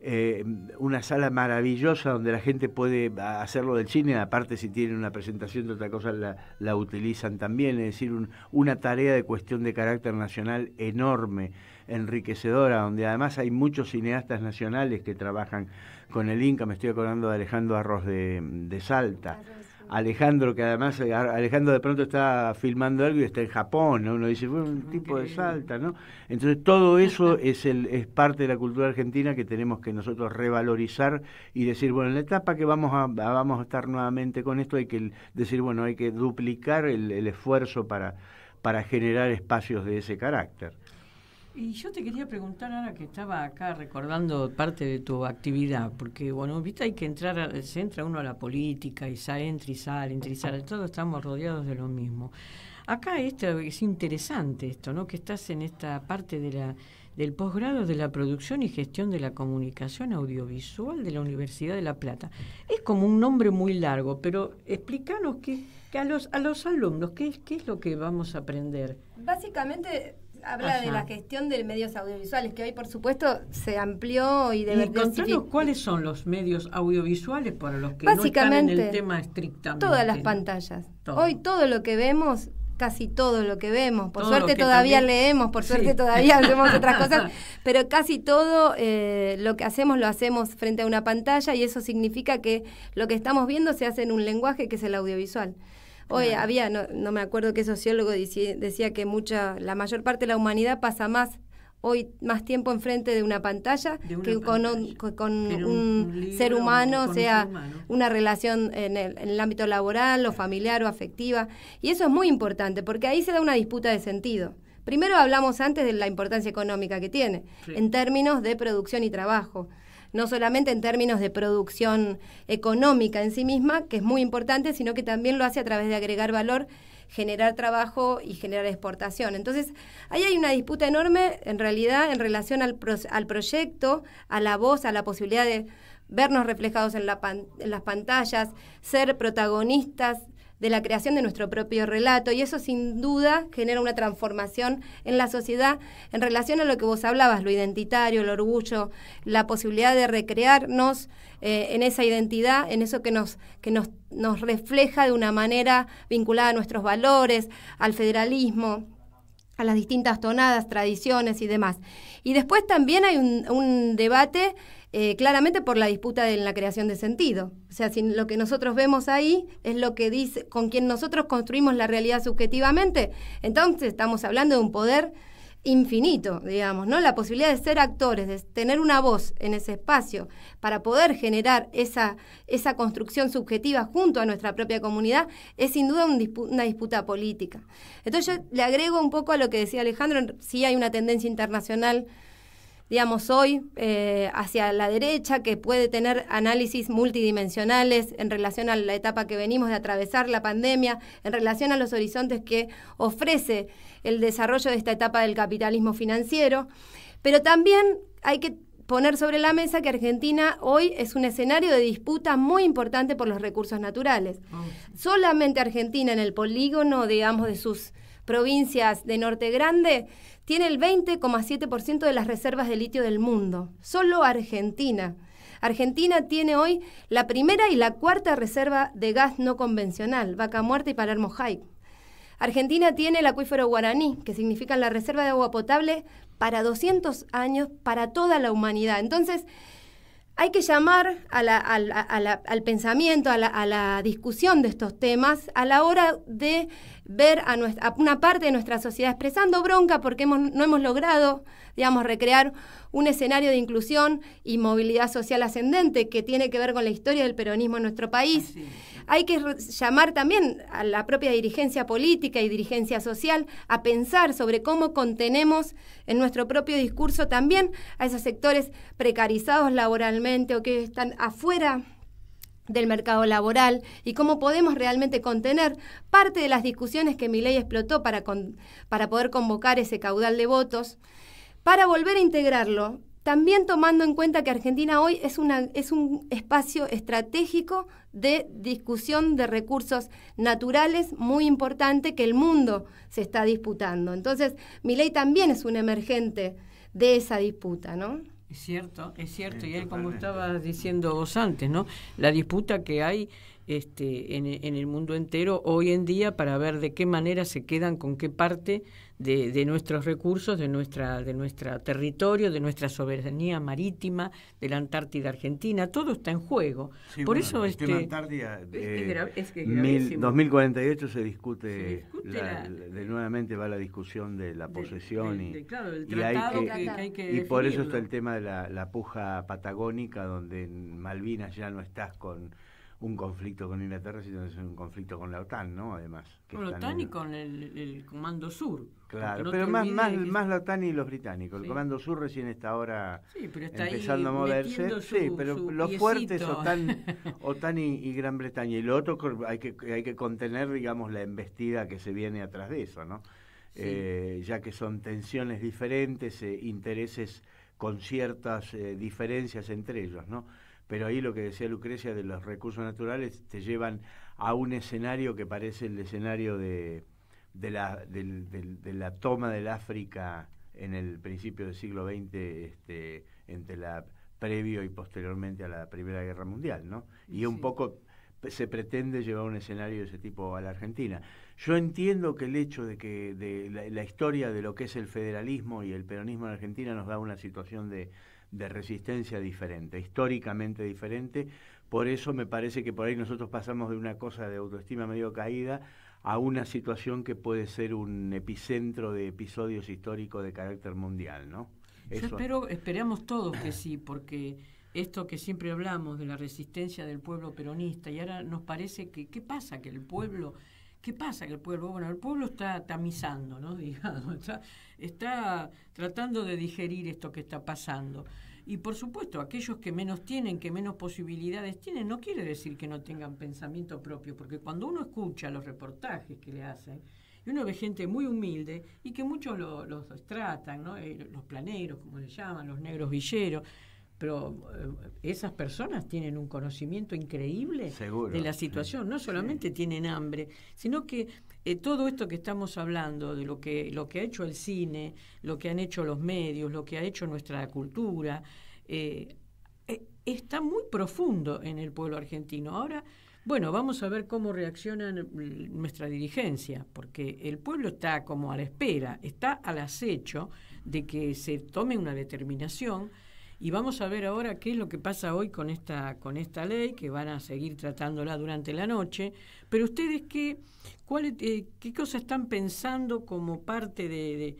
eh, una sala maravillosa donde la gente puede hacerlo del cine, aparte si tienen una presentación de otra cosa la, utilizan también, es decir, una tarea de cuestión de carácter nacional enorme, enriquecedora, donde además hay muchos cineastas nacionales que trabajan con el Inca, me estoy acordando de Alejandro Arroz de, Salta. Alejandro, que además eh, Alejandro de pronto está filmando algo y está en Japón, uno dice, fue un ah, tipo de Salta, ¿no? Entonces todo eso es, el, es parte de la cultura argentina que tenemos que nosotros revalorizar y decir, bueno, en la etapa que vamos a, vamos a estar nuevamente con esto hay que decir, bueno, hay que duplicar el, el esfuerzo para generar espacios de ese carácter. Y yo te quería preguntar ahora que estaba acá recordando parte de tu actividad, porque bueno, viste, hay que entrar, se entra uno a la política y sale, entra y sale, entra y sale, todos estamos rodeados de lo mismo. Acá esto, es interesante esto, ¿no? Que estás en esta parte de la, del posgrado de la producción y gestión de la comunicación audiovisual de la Universidad de La Plata. Es como un nombre muy largo, pero explícanos que, que a, los, a los alumnos, ¿qué, ¿qué es lo que vamos a aprender? Básicamente habla de la gestión de medios audiovisuales, que hoy por supuesto se amplió y de Y contanos cuáles son los medios audiovisuales para los que Básicamente, no están el tema estrictamente. Todas las pantallas. Hoy todo lo que vemos casi todo lo que vemos. Por suerte todavía leemos, por suerte todavía hacemos otras [laughs] cosas, pero casi todo eh, lo que hacemos lo hacemos frente a una pantalla y eso significa que lo que estamos viendo se hace en un lenguaje que es el audiovisual. Hoy había, no, no, me acuerdo qué sociólogo decía, que mucha, la mayor parte de la humanidad pasa más hoy más tiempo enfrente de una pantalla que con un, ser humano, sea, una relación en el, ámbito laboral o familiar o afectiva. Y eso es muy importante, porque ahí se da una disputa de sentido. Primero hablamos antes de la importancia económica que tiene, en términos de producción y trabajo no solamente en términos de producción económica en sí misma, que es muy importante, sino que también lo hace a través de agregar valor generar trabajo y generar exportación. Entonces, ahí hay una disputa enorme en realidad en relación al, al proyecto, a la voz, a la posibilidad de vernos reflejados en, en las pantallas, ser protagonistas de la creación de nuestro propio relato y eso sin duda genera una transformación en la sociedad en relación a lo que vos hablabas, lo identitario, el orgullo, la posibilidad de recrearnos eh, en esa identidad, en eso que nos, que nos, nos refleja de una manera vinculada a nuestros valores, al federalismo a las distintas tonadas, tradiciones y demás. Y después también hay un debate eh, claramente por la disputa en la creación de sentido. O sea, si lo que nosotros vemos ahí es lo que dice, con quien nosotros construimos la realidad subjetivamente, entonces estamos hablando de un poder infinito, digamos, ¿no? La posibilidad de ser actores, de tener una voz en ese espacio para poder generar esa, esa construcción subjetiva junto a nuestra propia comunidad es sin duda una disputa política. Entonces yo le agrego un poco a lo que decía Alejandro, si hay una tendencia internacional digamos, hoy eh, hacia la derecha, que puede tener análisis multidimensionales en relación a la etapa que venimos de atravesar la pandemia, en relación a los horizontes que ofrece el desarrollo de esta etapa del capitalismo financiero. Pero también hay que poner sobre la mesa que Argentina hoy es un escenario de disputa muy importante por los recursos naturales. Oh. Solamente Argentina en el polígono, digamos, de sus provincias de Norte Grande, tiene el 20,7% de las reservas de litio del mundo. Solo Argentina. Argentina tiene hoy la primera y la cuarta reserva de gas no convencional, Vaca Muerta y Palermo High. Argentina tiene el acuífero guaraní, que significa la reserva de agua potable para 200 años, para toda la humanidad. Entonces, hay que llamar al pensamiento, a la, discusión de estos temas a la hora de ver a, nuestra, una parte de nuestra sociedad expresando bronca porque no hemos logrado, digamos, recrear un escenario de inclusión y movilidad social ascendente que tiene que ver con la historia del peronismo en nuestro país. Hay que llamar también a la propia dirigencia política y dirigencia social a pensar sobre cómo contenemos en nuestro propio discurso también a esos sectores precarizados laboralmente o que están afuera del mercado laboral y cómo podemos realmente contener parte de las discusiones que mi ley explotó para, para poder convocar ese caudal de votos, para volver a integrarlo, también tomando en cuenta que Argentina hoy es, una, es un espacio estratégico de discusión de recursos naturales muy importante que el mundo se está disputando. Entonces, mi ley también es un emergente de esa disputa, ¿no? Es cierto, es cierto, y como estabas diciendo vos antes, ¿no? La disputa que hay este, en, en el mundo entero hoy en día para ver de qué manera se quedan con qué parte de, nuestros recursos, de, nuestra, de nuestro territorio, de nuestra soberanía marítima, de la Antártida Argentina, todo está en juego. Por eso este, 2048 eh, se discute, de, nuevamente va la discusión de la posesión y, y por eso está el tema de la, puja patagónica donde en Malvinas ya no estás con un conflicto con Inglaterra, sino es un conflicto con la OTAN, ¿no? Además. con la OTAN y con el, el, Comando Sur. Claro, pero más, más, más la OTAN y los británicos. El Comando Sur recién está ahora sí, pero está empezando a moverse. sí, pero los fuertes OTAN, [laughs] y, Gran Bretaña. Y lo otro hay que, hay que contener, digamos, la embestida que se viene atrás de eso, ¿no? Eh, ya que son tensiones diferentes, eh, intereses con ciertas eh, diferencias entre ellos, ¿no? Pero ahí lo que decía Lucrecia de los recursos naturales te llevan a un escenario que parece el escenario de de la, la toma del África en el principio del siglo XX este, entre la previo y posteriormente a la Primera Guerra Mundial, ¿no? Y un poco se pretende llevar un escenario de ese tipo a la Argentina. Yo entiendo que el hecho de que la, historia de lo que es el federalismo y el peronismo en Argentina nos da una situación de, de resistencia diferente, históricamente diferente, por eso me parece que por ahí nosotros pasamos de una cosa de autoestima medio caída a una situación que puede ser un epicentro de episodios históricos de carácter mundial, ¿no? esperamos todos que sí, porque esto que siempre hablamos de la resistencia del pueblo peronista, y ahora nos parece que, ¿qué pasa? Que el pueblo... ¿Qué pasa? Que el pueblo, bueno, el pueblo está tamizando, ¿no? [laughs] está tratando de digerir esto que está pasando. Y por supuesto, aquellos que menos tienen, que menos posibilidades tienen, no quiere decir que no tengan pensamiento propio, porque cuando uno escucha los reportajes que le hacen, y uno ve gente muy humilde y que muchos los, tratan, ¿no? Eh, los planeros, como le llaman, los negros villeros, pero eh, esas personas tienen un conocimiento increíble de la situación. No solamente tienen hambre, sino que eh, todo esto que estamos hablando, de lo que, lo que ha hecho el cine, lo que han hecho los medios, lo que ha hecho nuestra cultura, eh, eh, está muy profundo en el pueblo argentino. Ahora, bueno, vamos a ver cómo reacciona nuestra dirigencia, porque el pueblo está como a la espera, está al acecho de que se tome una determinación y vamos a ver ahora qué es lo que pasa hoy con esta, con esta ley, que van a seguir tratándola durante la noche. Pero ustedes, ¿qué, cuál, eh, qué cosas están pensando como parte de,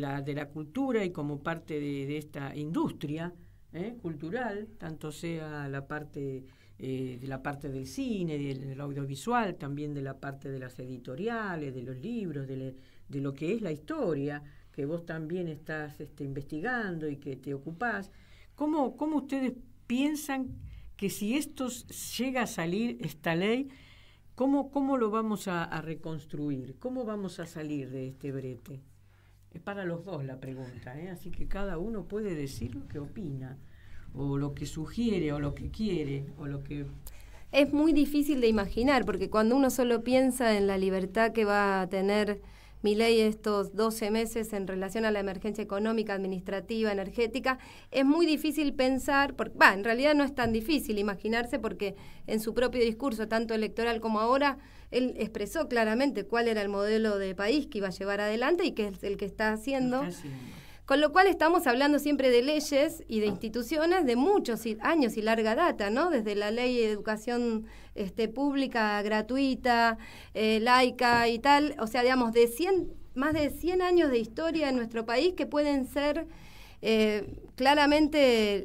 la, de la cultura y como parte de, esta industria eh, cultural, tanto sea la parte... Eh, de la parte del cine, del, audiovisual, también de la parte de las editoriales, de los libros, de, lo que es la historia, que vos también estás este, investigando y que te ocupás. ¿Cómo, ustedes piensan que si esto llega a salir, esta ley, ¿cómo, cómo lo vamos a, reconstruir? ¿Cómo vamos a salir de este brete? Es para los dos la pregunta, ¿eh? así que cada uno puede decir lo que opina, o lo que sugiere, o lo que quiere, o lo que... Es muy difícil de imaginar, porque cuando uno solo piensa en la libertad que va a tener mi ley estos 12 meses en relación a la emergencia económica, administrativa, energética, es muy difícil pensar, porque, en realidad no es tan difícil imaginarse porque en su propio discurso, tanto electoral como ahora, él expresó claramente cuál era el modelo de país que iba a llevar adelante y que es el que Está haciendo. Con lo cual estamos hablando siempre de leyes y de instituciones de muchos años y larga data, ¿no? Desde la ley de educación este, pública gratuita, eh, laica y tal, o sea, digamos, de más de 100 años de historia en nuestro país que pueden ser eh, claramente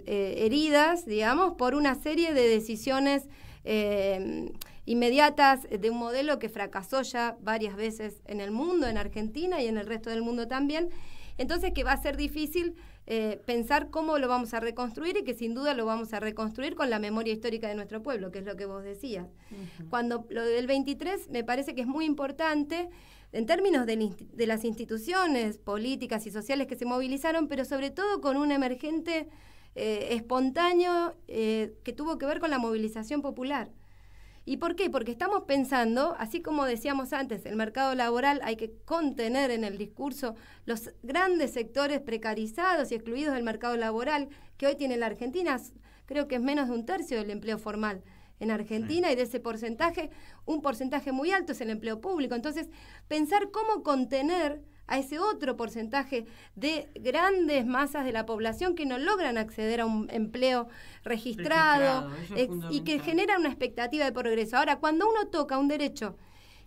eh, heridas, digamos, por una serie de decisiones inmediatas de un modelo que fracasó ya varias veces en el mundo, en Argentina y en el resto del mundo también entonces que va a ser difícil eh, pensar cómo lo vamos a reconstruir y que sin duda lo vamos a reconstruir con la memoria histórica de nuestro pueblo, que es lo que vos decías. Cuando lo del 23 me parece que es muy importante en términos de, las instituciones políticas y sociales que se movilizaron, pero sobre todo con un emergente eh, espontáneo eh, que tuvo que ver con la movilización popular. ¿Y por qué? Porque estamos pensando, así como decíamos antes, el mercado laboral hay que contener en el discurso los grandes sectores precarizados y excluidos del mercado laboral que hoy tiene la Argentina. Creo que es menos de un tercio del empleo formal en Argentina y de ese porcentaje, un porcentaje muy alto es el empleo público. Entonces, pensar cómo contener a ese otro porcentaje de grandes masas de la población que no logran acceder a un empleo registrado, y que genera una expectativa de progreso. Ahora, cuando uno toca un derecho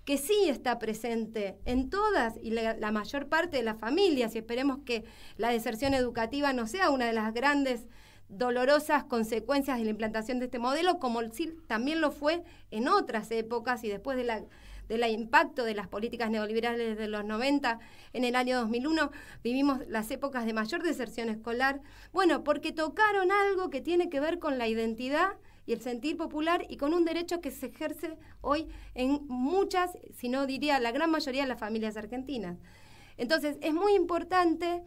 que sí está presente en todas y la, la mayor parte de las familias, y esperemos que la deserción educativa no sea una de las grandes dolorosas consecuencias de la implantación de este modelo, como también lo fue en otras épocas y después de la del impacto de las políticas neoliberales de los 90 en el año 2001, vivimos las épocas de mayor deserción escolar, bueno, porque tocaron algo que tiene que ver con la identidad y el sentir popular y con un derecho que se ejerce hoy en muchas, si no diría la gran mayoría de las familias argentinas. Entonces, es muy importante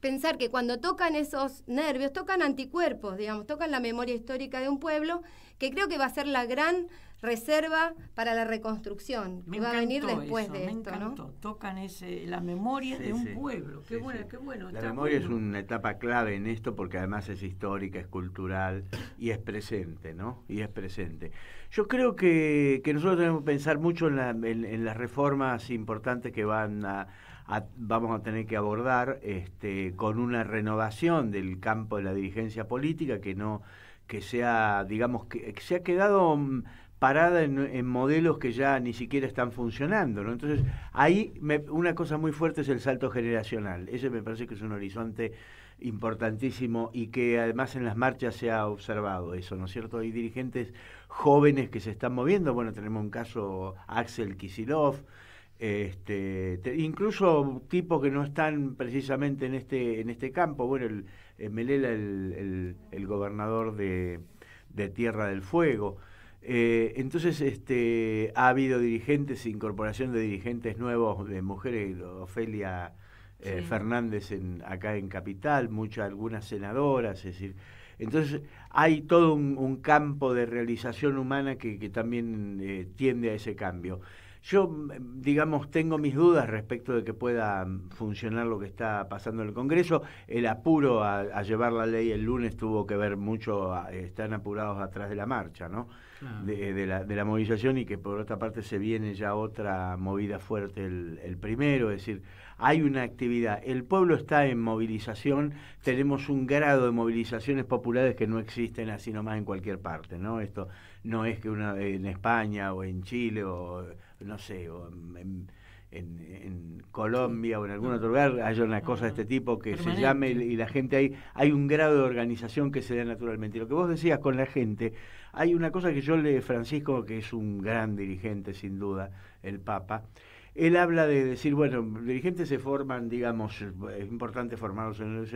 pensar que cuando tocan esos nervios, tocan anticuerpos, digamos, tocan la memoria histórica de un pueblo que creo que va a ser la gran reserva para la reconstrucción, que va a venir después de esto. ¿no? Tocan ese, la memoria de un pueblo. Qué qué bueno. La memoria es una etapa clave en esto porque además es histórica, es cultural y es presente, ¿no? Y es presente. Yo creo que, nosotros tenemos que pensar mucho en, las reformas importantes que van vamos a tener que abordar este, con una renovación del campo de la dirigencia política que no que sea, digamos, que, se ha quedado mm, parada en, modelos que ya ni siquiera están funcionando. ¿no? Entonces, ahí una cosa muy fuerte es el salto generacional. Ese me parece que es un horizonte importantísimo y que además en las marchas se ha observado eso, ¿no es cierto? Hay dirigentes jóvenes que se están moviendo. Bueno, tenemos un caso Axel Kisilov. Este, incluso tipos que no están precisamente en este en este campo bueno el, Melela el, gobernador de, de, Tierra del Fuego. Eh, entonces este, ha habido dirigentes, incorporación de dirigentes nuevos, de mujeres, Ofelia eh, Fernández en, acá en Capital, muchas, algunas senadoras, es decir, entonces hay todo un, campo de realización humana que, que también eh, tiende a ese cambio. Yo, mm, digamos, tengo mis dudas respecto de que pueda mm, funcionar lo que está pasando en el Congreso. El apuro a, llevar la ley el lunes tuvo que ver mucho, están apurados atrás de la marcha, ¿no? Eh, de, la, de, la, movilización y que por otra parte se viene ya otra movida fuerte el, el primero, es decir, hay una actividad. El pueblo está en movilización, tenemos un grado de movilizaciones populares que no existen así nomás en cualquier parte, ¿no? Esto no es que una en España o en Chile o no sé, o en, Colombia o en algún otro lugar hay una cosa de este tipo que se llame y la gente ahí, hay un grado de organización que se da naturalmente. Y lo que vos decías con la gente, hay una cosa que yo le, Francisco, que es un gran dirigente sin duda, el Papa, él habla de decir, bueno, dirigentes se forman, digamos, es importante formarlos en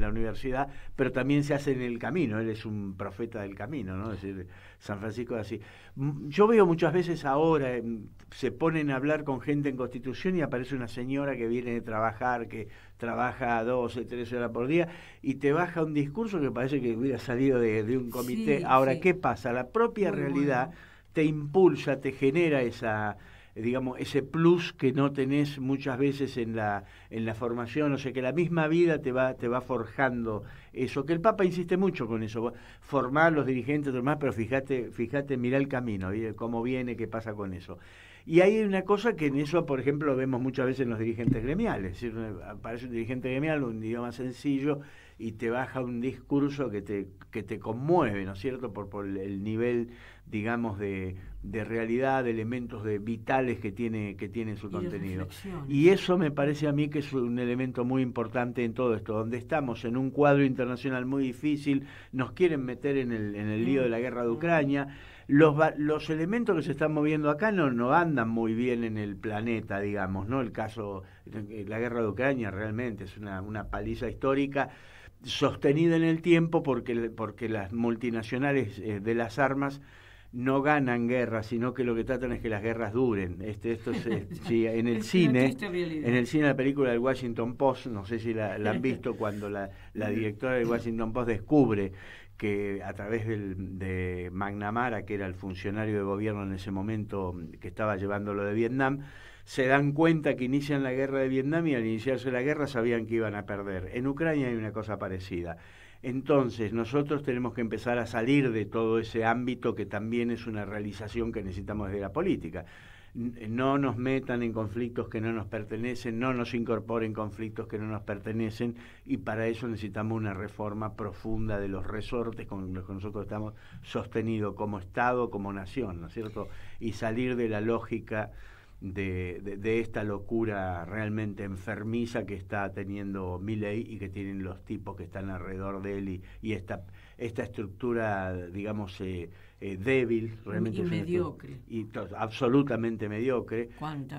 la universidad, pero también se hace en el camino, él es un profeta del camino, ¿no? Es decir, San Francisco es así. Mm, yo veo muchas veces ahora, em, se ponen a hablar con gente en Constitución y aparece una señora que viene de trabajar, que trabaja 12, 13 horas por día, y te baja un discurso que parece que hubiera salido de, un comité. ahora, ¿qué pasa? La propia realidad te impulsa, te genera esa eh, digamos, ese plus que no tenés muchas veces en la, en la formación, o sea que la misma vida te va, te va forjando eso, que el Papa insiste mucho con eso, formar los dirigentes demás, pero fíjate, fíjate, mirá el camino, cómo viene, qué pasa con eso. Y hay una cosa que en eso, por ejemplo, vemos muchas veces en los dirigentes gremiales. Eh, aparece un dirigente gremial, un idioma sencillo, y te baja un discurso que te, que te conmueve, ¿no es cierto?, por, por el nivel digamos, de, de realidad, de elementos de vitales que tiene, que tiene su contenido. Y eso me parece a mí que es un elemento muy importante en todo esto, donde estamos en un cuadro internacional muy difícil, nos quieren meter en el, en el lío de la guerra de Ucrania. Los, los elementos que se están moviendo acá no, no andan muy bien en el planeta, digamos, ¿no? El caso, la guerra de Ucrania realmente es una, una paliza histórica sostenida en el tiempo porque, porque las multinacionales eh, de las armas no ganan guerra, sino que lo que tratan es que las guerras duren. Este, esto eh, [laughs] en el cine, en el cine la película del Washington Post, no sé si la, han visto cuando la, directora del Washington Post descubre que a través de McNamara, que era el funcionario de gobierno en ese momento mm, que estaba llevando lo de Vietnam, se dan cuenta que inician la guerra de Vietnam y al iniciarse la guerra sabían que iban a perder. En Ucrania hay una cosa parecida. Entonces, nosotros tenemos que empezar a salir de todo ese ámbito que también es una realización que necesitamos de la política. Eh, no nos metan en conflictos que no nos pertenecen, no nos incorporen conflictos que no nos pertenecen y para eso necesitamos una reforma profunda de los resortes con los que nosotros estamos sostenidos como Estado, como nación, ¿no es cierto? Y salir de la lógica de, esta locura realmente enfermiza que está teniendo Milley y que tienen los tipos que están alrededor de él y, esta, esta estructura, digamos, eh, eh, débil, realmente. Y mediocre. Y absolutamente mediocre,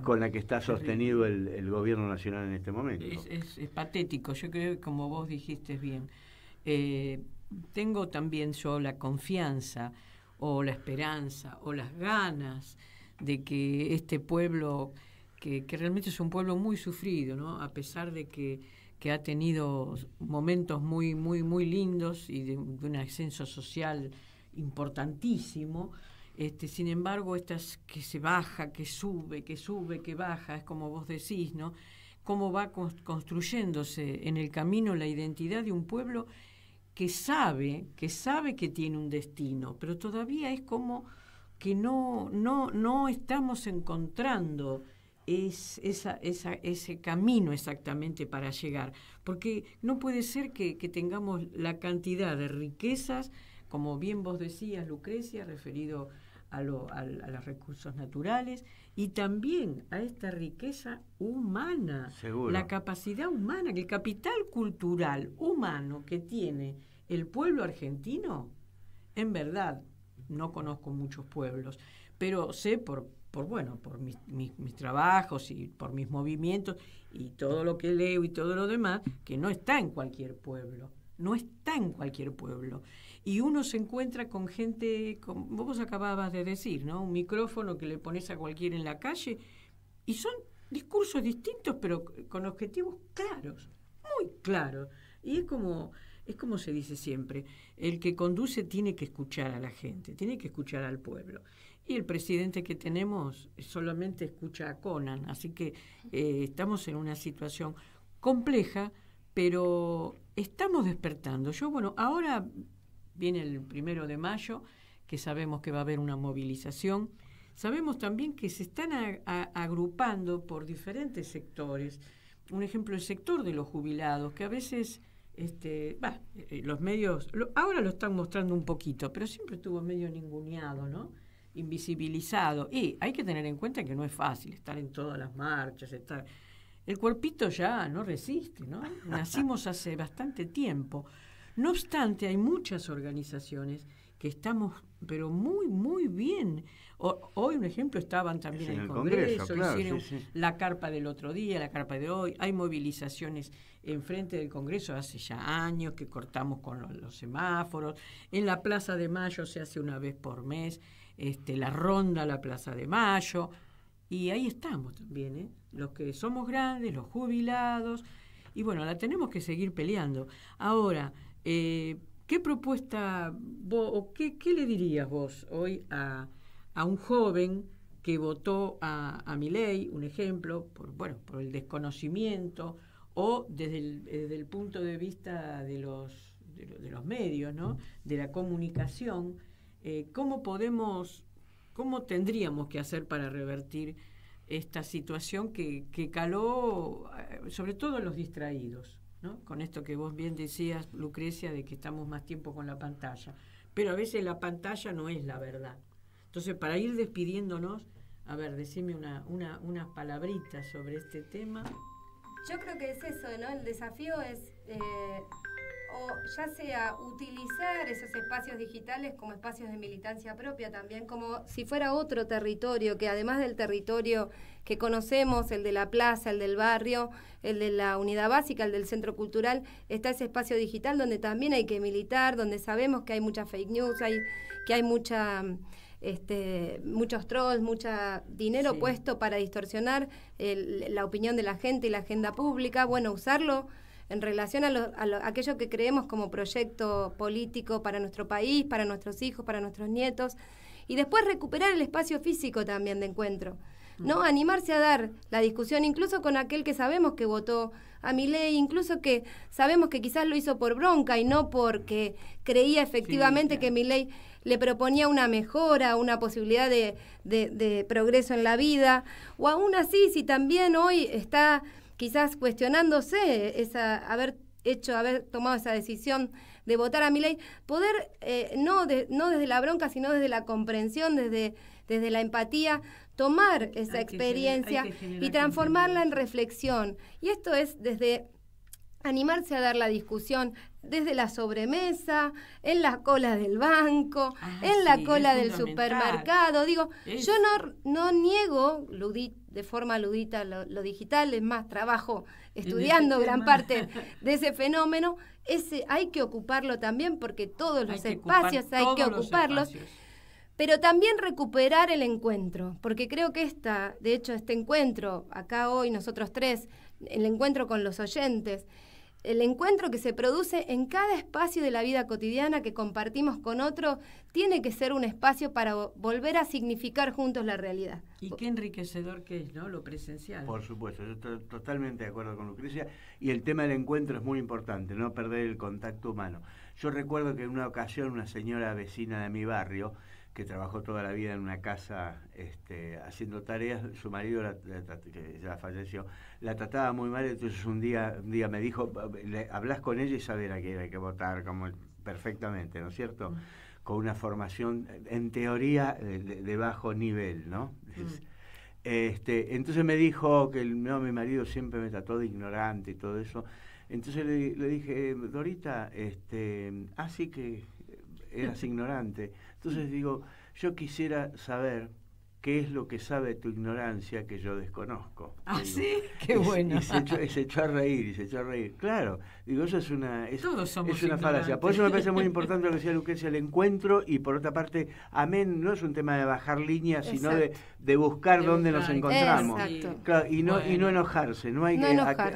con la que está sostenido el, el, gobierno nacional en este momento. Es, patético, yo creo como vos dijiste bien. Eh, tengo también yo la confianza o la esperanza o las ganas de que este pueblo, que, realmente es un pueblo muy sufrido, ¿no? a pesar de que, ha tenido momentos muy, muy, muy lindos y de, un ascenso social importantísimo, este, sin embargo, estas que se baja, que sube, que sube, que baja, es como vos decís, ¿no? Cómo va construyéndose en el camino la identidad de un pueblo que sabe, que sabe que tiene un destino, pero todavía es como que no, no, no estamos encontrando ese camino exactamente para llegar. Porque no puede ser que, tengamos la cantidad de riquezas, como bien vos decías, Lucrecia, referido a, a, los recursos naturales, y también a esta riqueza humana, la capacidad humana, el capital cultural humano que tiene el pueblo argentino, en verdad, no conozco muchos pueblos, pero sé por, por bueno, por mis, trabajos y por mis movimientos y todo lo que leo y todo lo demás, que no está en cualquier pueblo, no está en cualquier pueblo. Y uno se encuentra con gente, como vos acababas de decir, ¿no? Un micrófono que le pones a cualquiera en la calle y son discursos distintos, pero con objetivos claros, muy claros. Y es como, es como se dice siempre, el que conduce tiene que escuchar a la gente, tiene que escuchar al pueblo. Y el presidente que tenemos solamente escucha a Conan, así que eh, estamos en una situación compleja, pero estamos despertando. Yo, bueno, ahora viene el primero de mayo, que sabemos que va a haber una movilización. Sabemos también que se están agrupando por diferentes sectores. Un ejemplo, el sector de los jubilados, que a veces este, eh, los medios, ahora lo están mostrando un poquito, pero siempre estuvo medio ninguneado, ¿no? Invisibilizado. Y hay que tener en cuenta que no es fácil estar en todas las marchas, estar... El cuerpito ya no resiste, ¿no? [laughs] Nacimos hace bastante tiempo. No obstante, hay muchas organizaciones que estamos, pero muy, muy bien hoy, un ejemplo, estaban también en el Congreso, hicieron la carpa del otro día, la carpa de hoy. Hay movilizaciones en frente del Congreso hace ya años que cortamos con los, semáforos. En la Plaza de Mayo se hace una vez por mes este, la ronda a la Plaza de Mayo. Y ahí estamos también, ¿eh? los que somos grandes, los jubilados. Y bueno, la tenemos que seguir peleando. Ahora, eh, ¿qué propuesta vos, o qué le dirías vos hoy a, a un joven que votó a, mi ley, un ejemplo, por, bueno, por el desconocimiento o desde el, eh, punto de vista de los, de, los medios, ¿no? Mm. de la comunicación, eh, ¿cómo podemos, cómo tendríamos que hacer para revertir esta situación que, caló eh, sobre todo en los distraídos? Con esto que vos bien decías, Lucrecia, de que estamos más tiempo con la pantalla. Pero a veces la pantalla no es la verdad. Entonces, para ir despidiéndonos, a ver, decime una, una, unas palabritas sobre este tema. Yo creo que es eso, ¿no? El desafío es, eh, ya sea utilizar esos espacios digitales como espacios de militancia propia también, como si fuera otro territorio, que además del territorio que conocemos, el de la plaza, el del barrio, el de la unidad básica, el del centro cultural, está ese espacio digital donde también hay que militar, donde sabemos que hay mucha fake news, hay, que hay mucha este, muchos trolls, mucho dinero puesto para distorsionar la opinión de la gente y la agenda pública. Bueno, usarlo en relación a, aquello que creemos como proyecto político para nuestro país, para nuestros hijos, para nuestros nietos. Y después recuperar el espacio físico también de encuentro. ¿no? Mm. Animarse a dar la discusión, incluso con aquel que sabemos que votó a mi ley, incluso que sabemos que quizás lo hizo por bronca y no porque creía efectivamente que mi ley le proponía una mejora, una posibilidad de, progreso en la vida, o aún así, si también hoy está quizás cuestionándose esa, haber hecho, haber tomado esa decisión de votar a mi ley, poder, eh, no, no desde la bronca, sino desde la comprensión, desde, desde la empatía, tomar esa experiencia y transformarla en reflexión. Y esto es desde animarse a dar la discusión, desde la sobremesa, en las colas del banco, ah, en la cola del supermercado. Digo, yo no, no niego de forma ludita lo, digital, es más, trabajo estudiando gran parte de ese fenómeno. Ese hay que ocuparlo también porque todos los espacios hay que ocuparlos. Pero también recuperar el encuentro, porque creo que esta, de hecho, este encuentro, acá hoy nosotros tres, el encuentro con los oyentes, el encuentro que se produce en cada espacio de la vida cotidiana que compartimos con otro tiene que ser un espacio para volver a significar juntos la realidad. Y qué enriquecedor que es, ¿no? Lo presencial. Por supuesto, yo estoy totalmente de acuerdo con Lucrecia. Y el tema del encuentro es muy importante, no perder el contacto humano. Yo recuerdo que en una ocasión una señora vecina de mi barrio, que trabajó toda la vida en una casa este, haciendo tareas, su marido, que ya falleció, la trataba muy mal, entonces un día, me dijo, hablas con ella y saber a quién hay que votar, como perfectamente, ¿no es cierto? Mm. Con una formación, en teoría, de, bajo nivel, ¿no? Mm. Este, entonces me dijo que no, mi marido siempre me trató de ignorante y todo eso. Entonces le, dije, Dorita, este, así ah, que eh, eras ignorante. Entonces digo, yo quisiera saber qué es lo que sabe tu ignorancia que yo desconozco. Ah, sí, [laughs] qué bueno. Y, se, echó, a reír, y se echó a reír. Claro, digo, eso es una, una falacia. Por eso me parece muy [laughs] importante lo que decía Lucrecia, el encuentro, y por otra parte, amén no es un tema de bajar líneas, sino de, buscar dónde nos encontramos. y, no, y no enojarse, no hay que,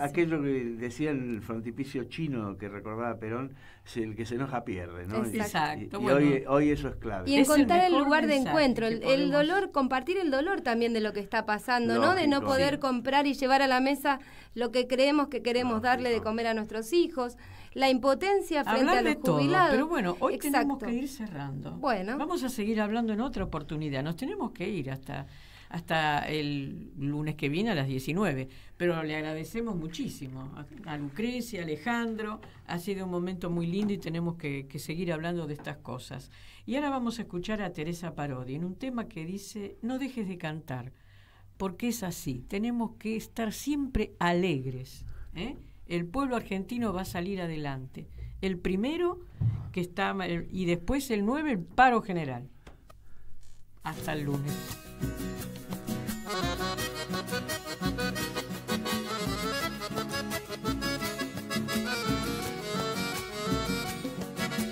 aquello que decía el frontipicio chino que recordaba Perón, el que se enoja pierde, ¿no? Exacto. Y, hoy, hoy, eso es clave. Y encontrar el, lugar de encuentro, el, dolor, compartir el dolor también de lo que está pasando, ¿no? De no poder comprar y llevar a la mesa lo que creemos que queremos darle de comer a nuestros hijos, la impotencia frente a los de jubilados. Todo, pero bueno, hoy tenemos que ir cerrando. Bueno. Vamos a seguir hablando en otra oportunidad. Nos tenemos que ir hasta hasta el lunes que viene a las 19. Pero le agradecemos muchísimo a, Lucrecia, Alejandro. Ha sido un momento muy lindo y tenemos que, seguir hablando de estas cosas. Y ahora vamos a escuchar a Teresa Parodi en un tema que dice, no dejes de cantar, porque es así. Tenemos que estar siempre alegres. ¿eh? El pueblo argentino va a salir adelante. El primero que está y después el 9 el paro general. Hasta el lunes. Thank you.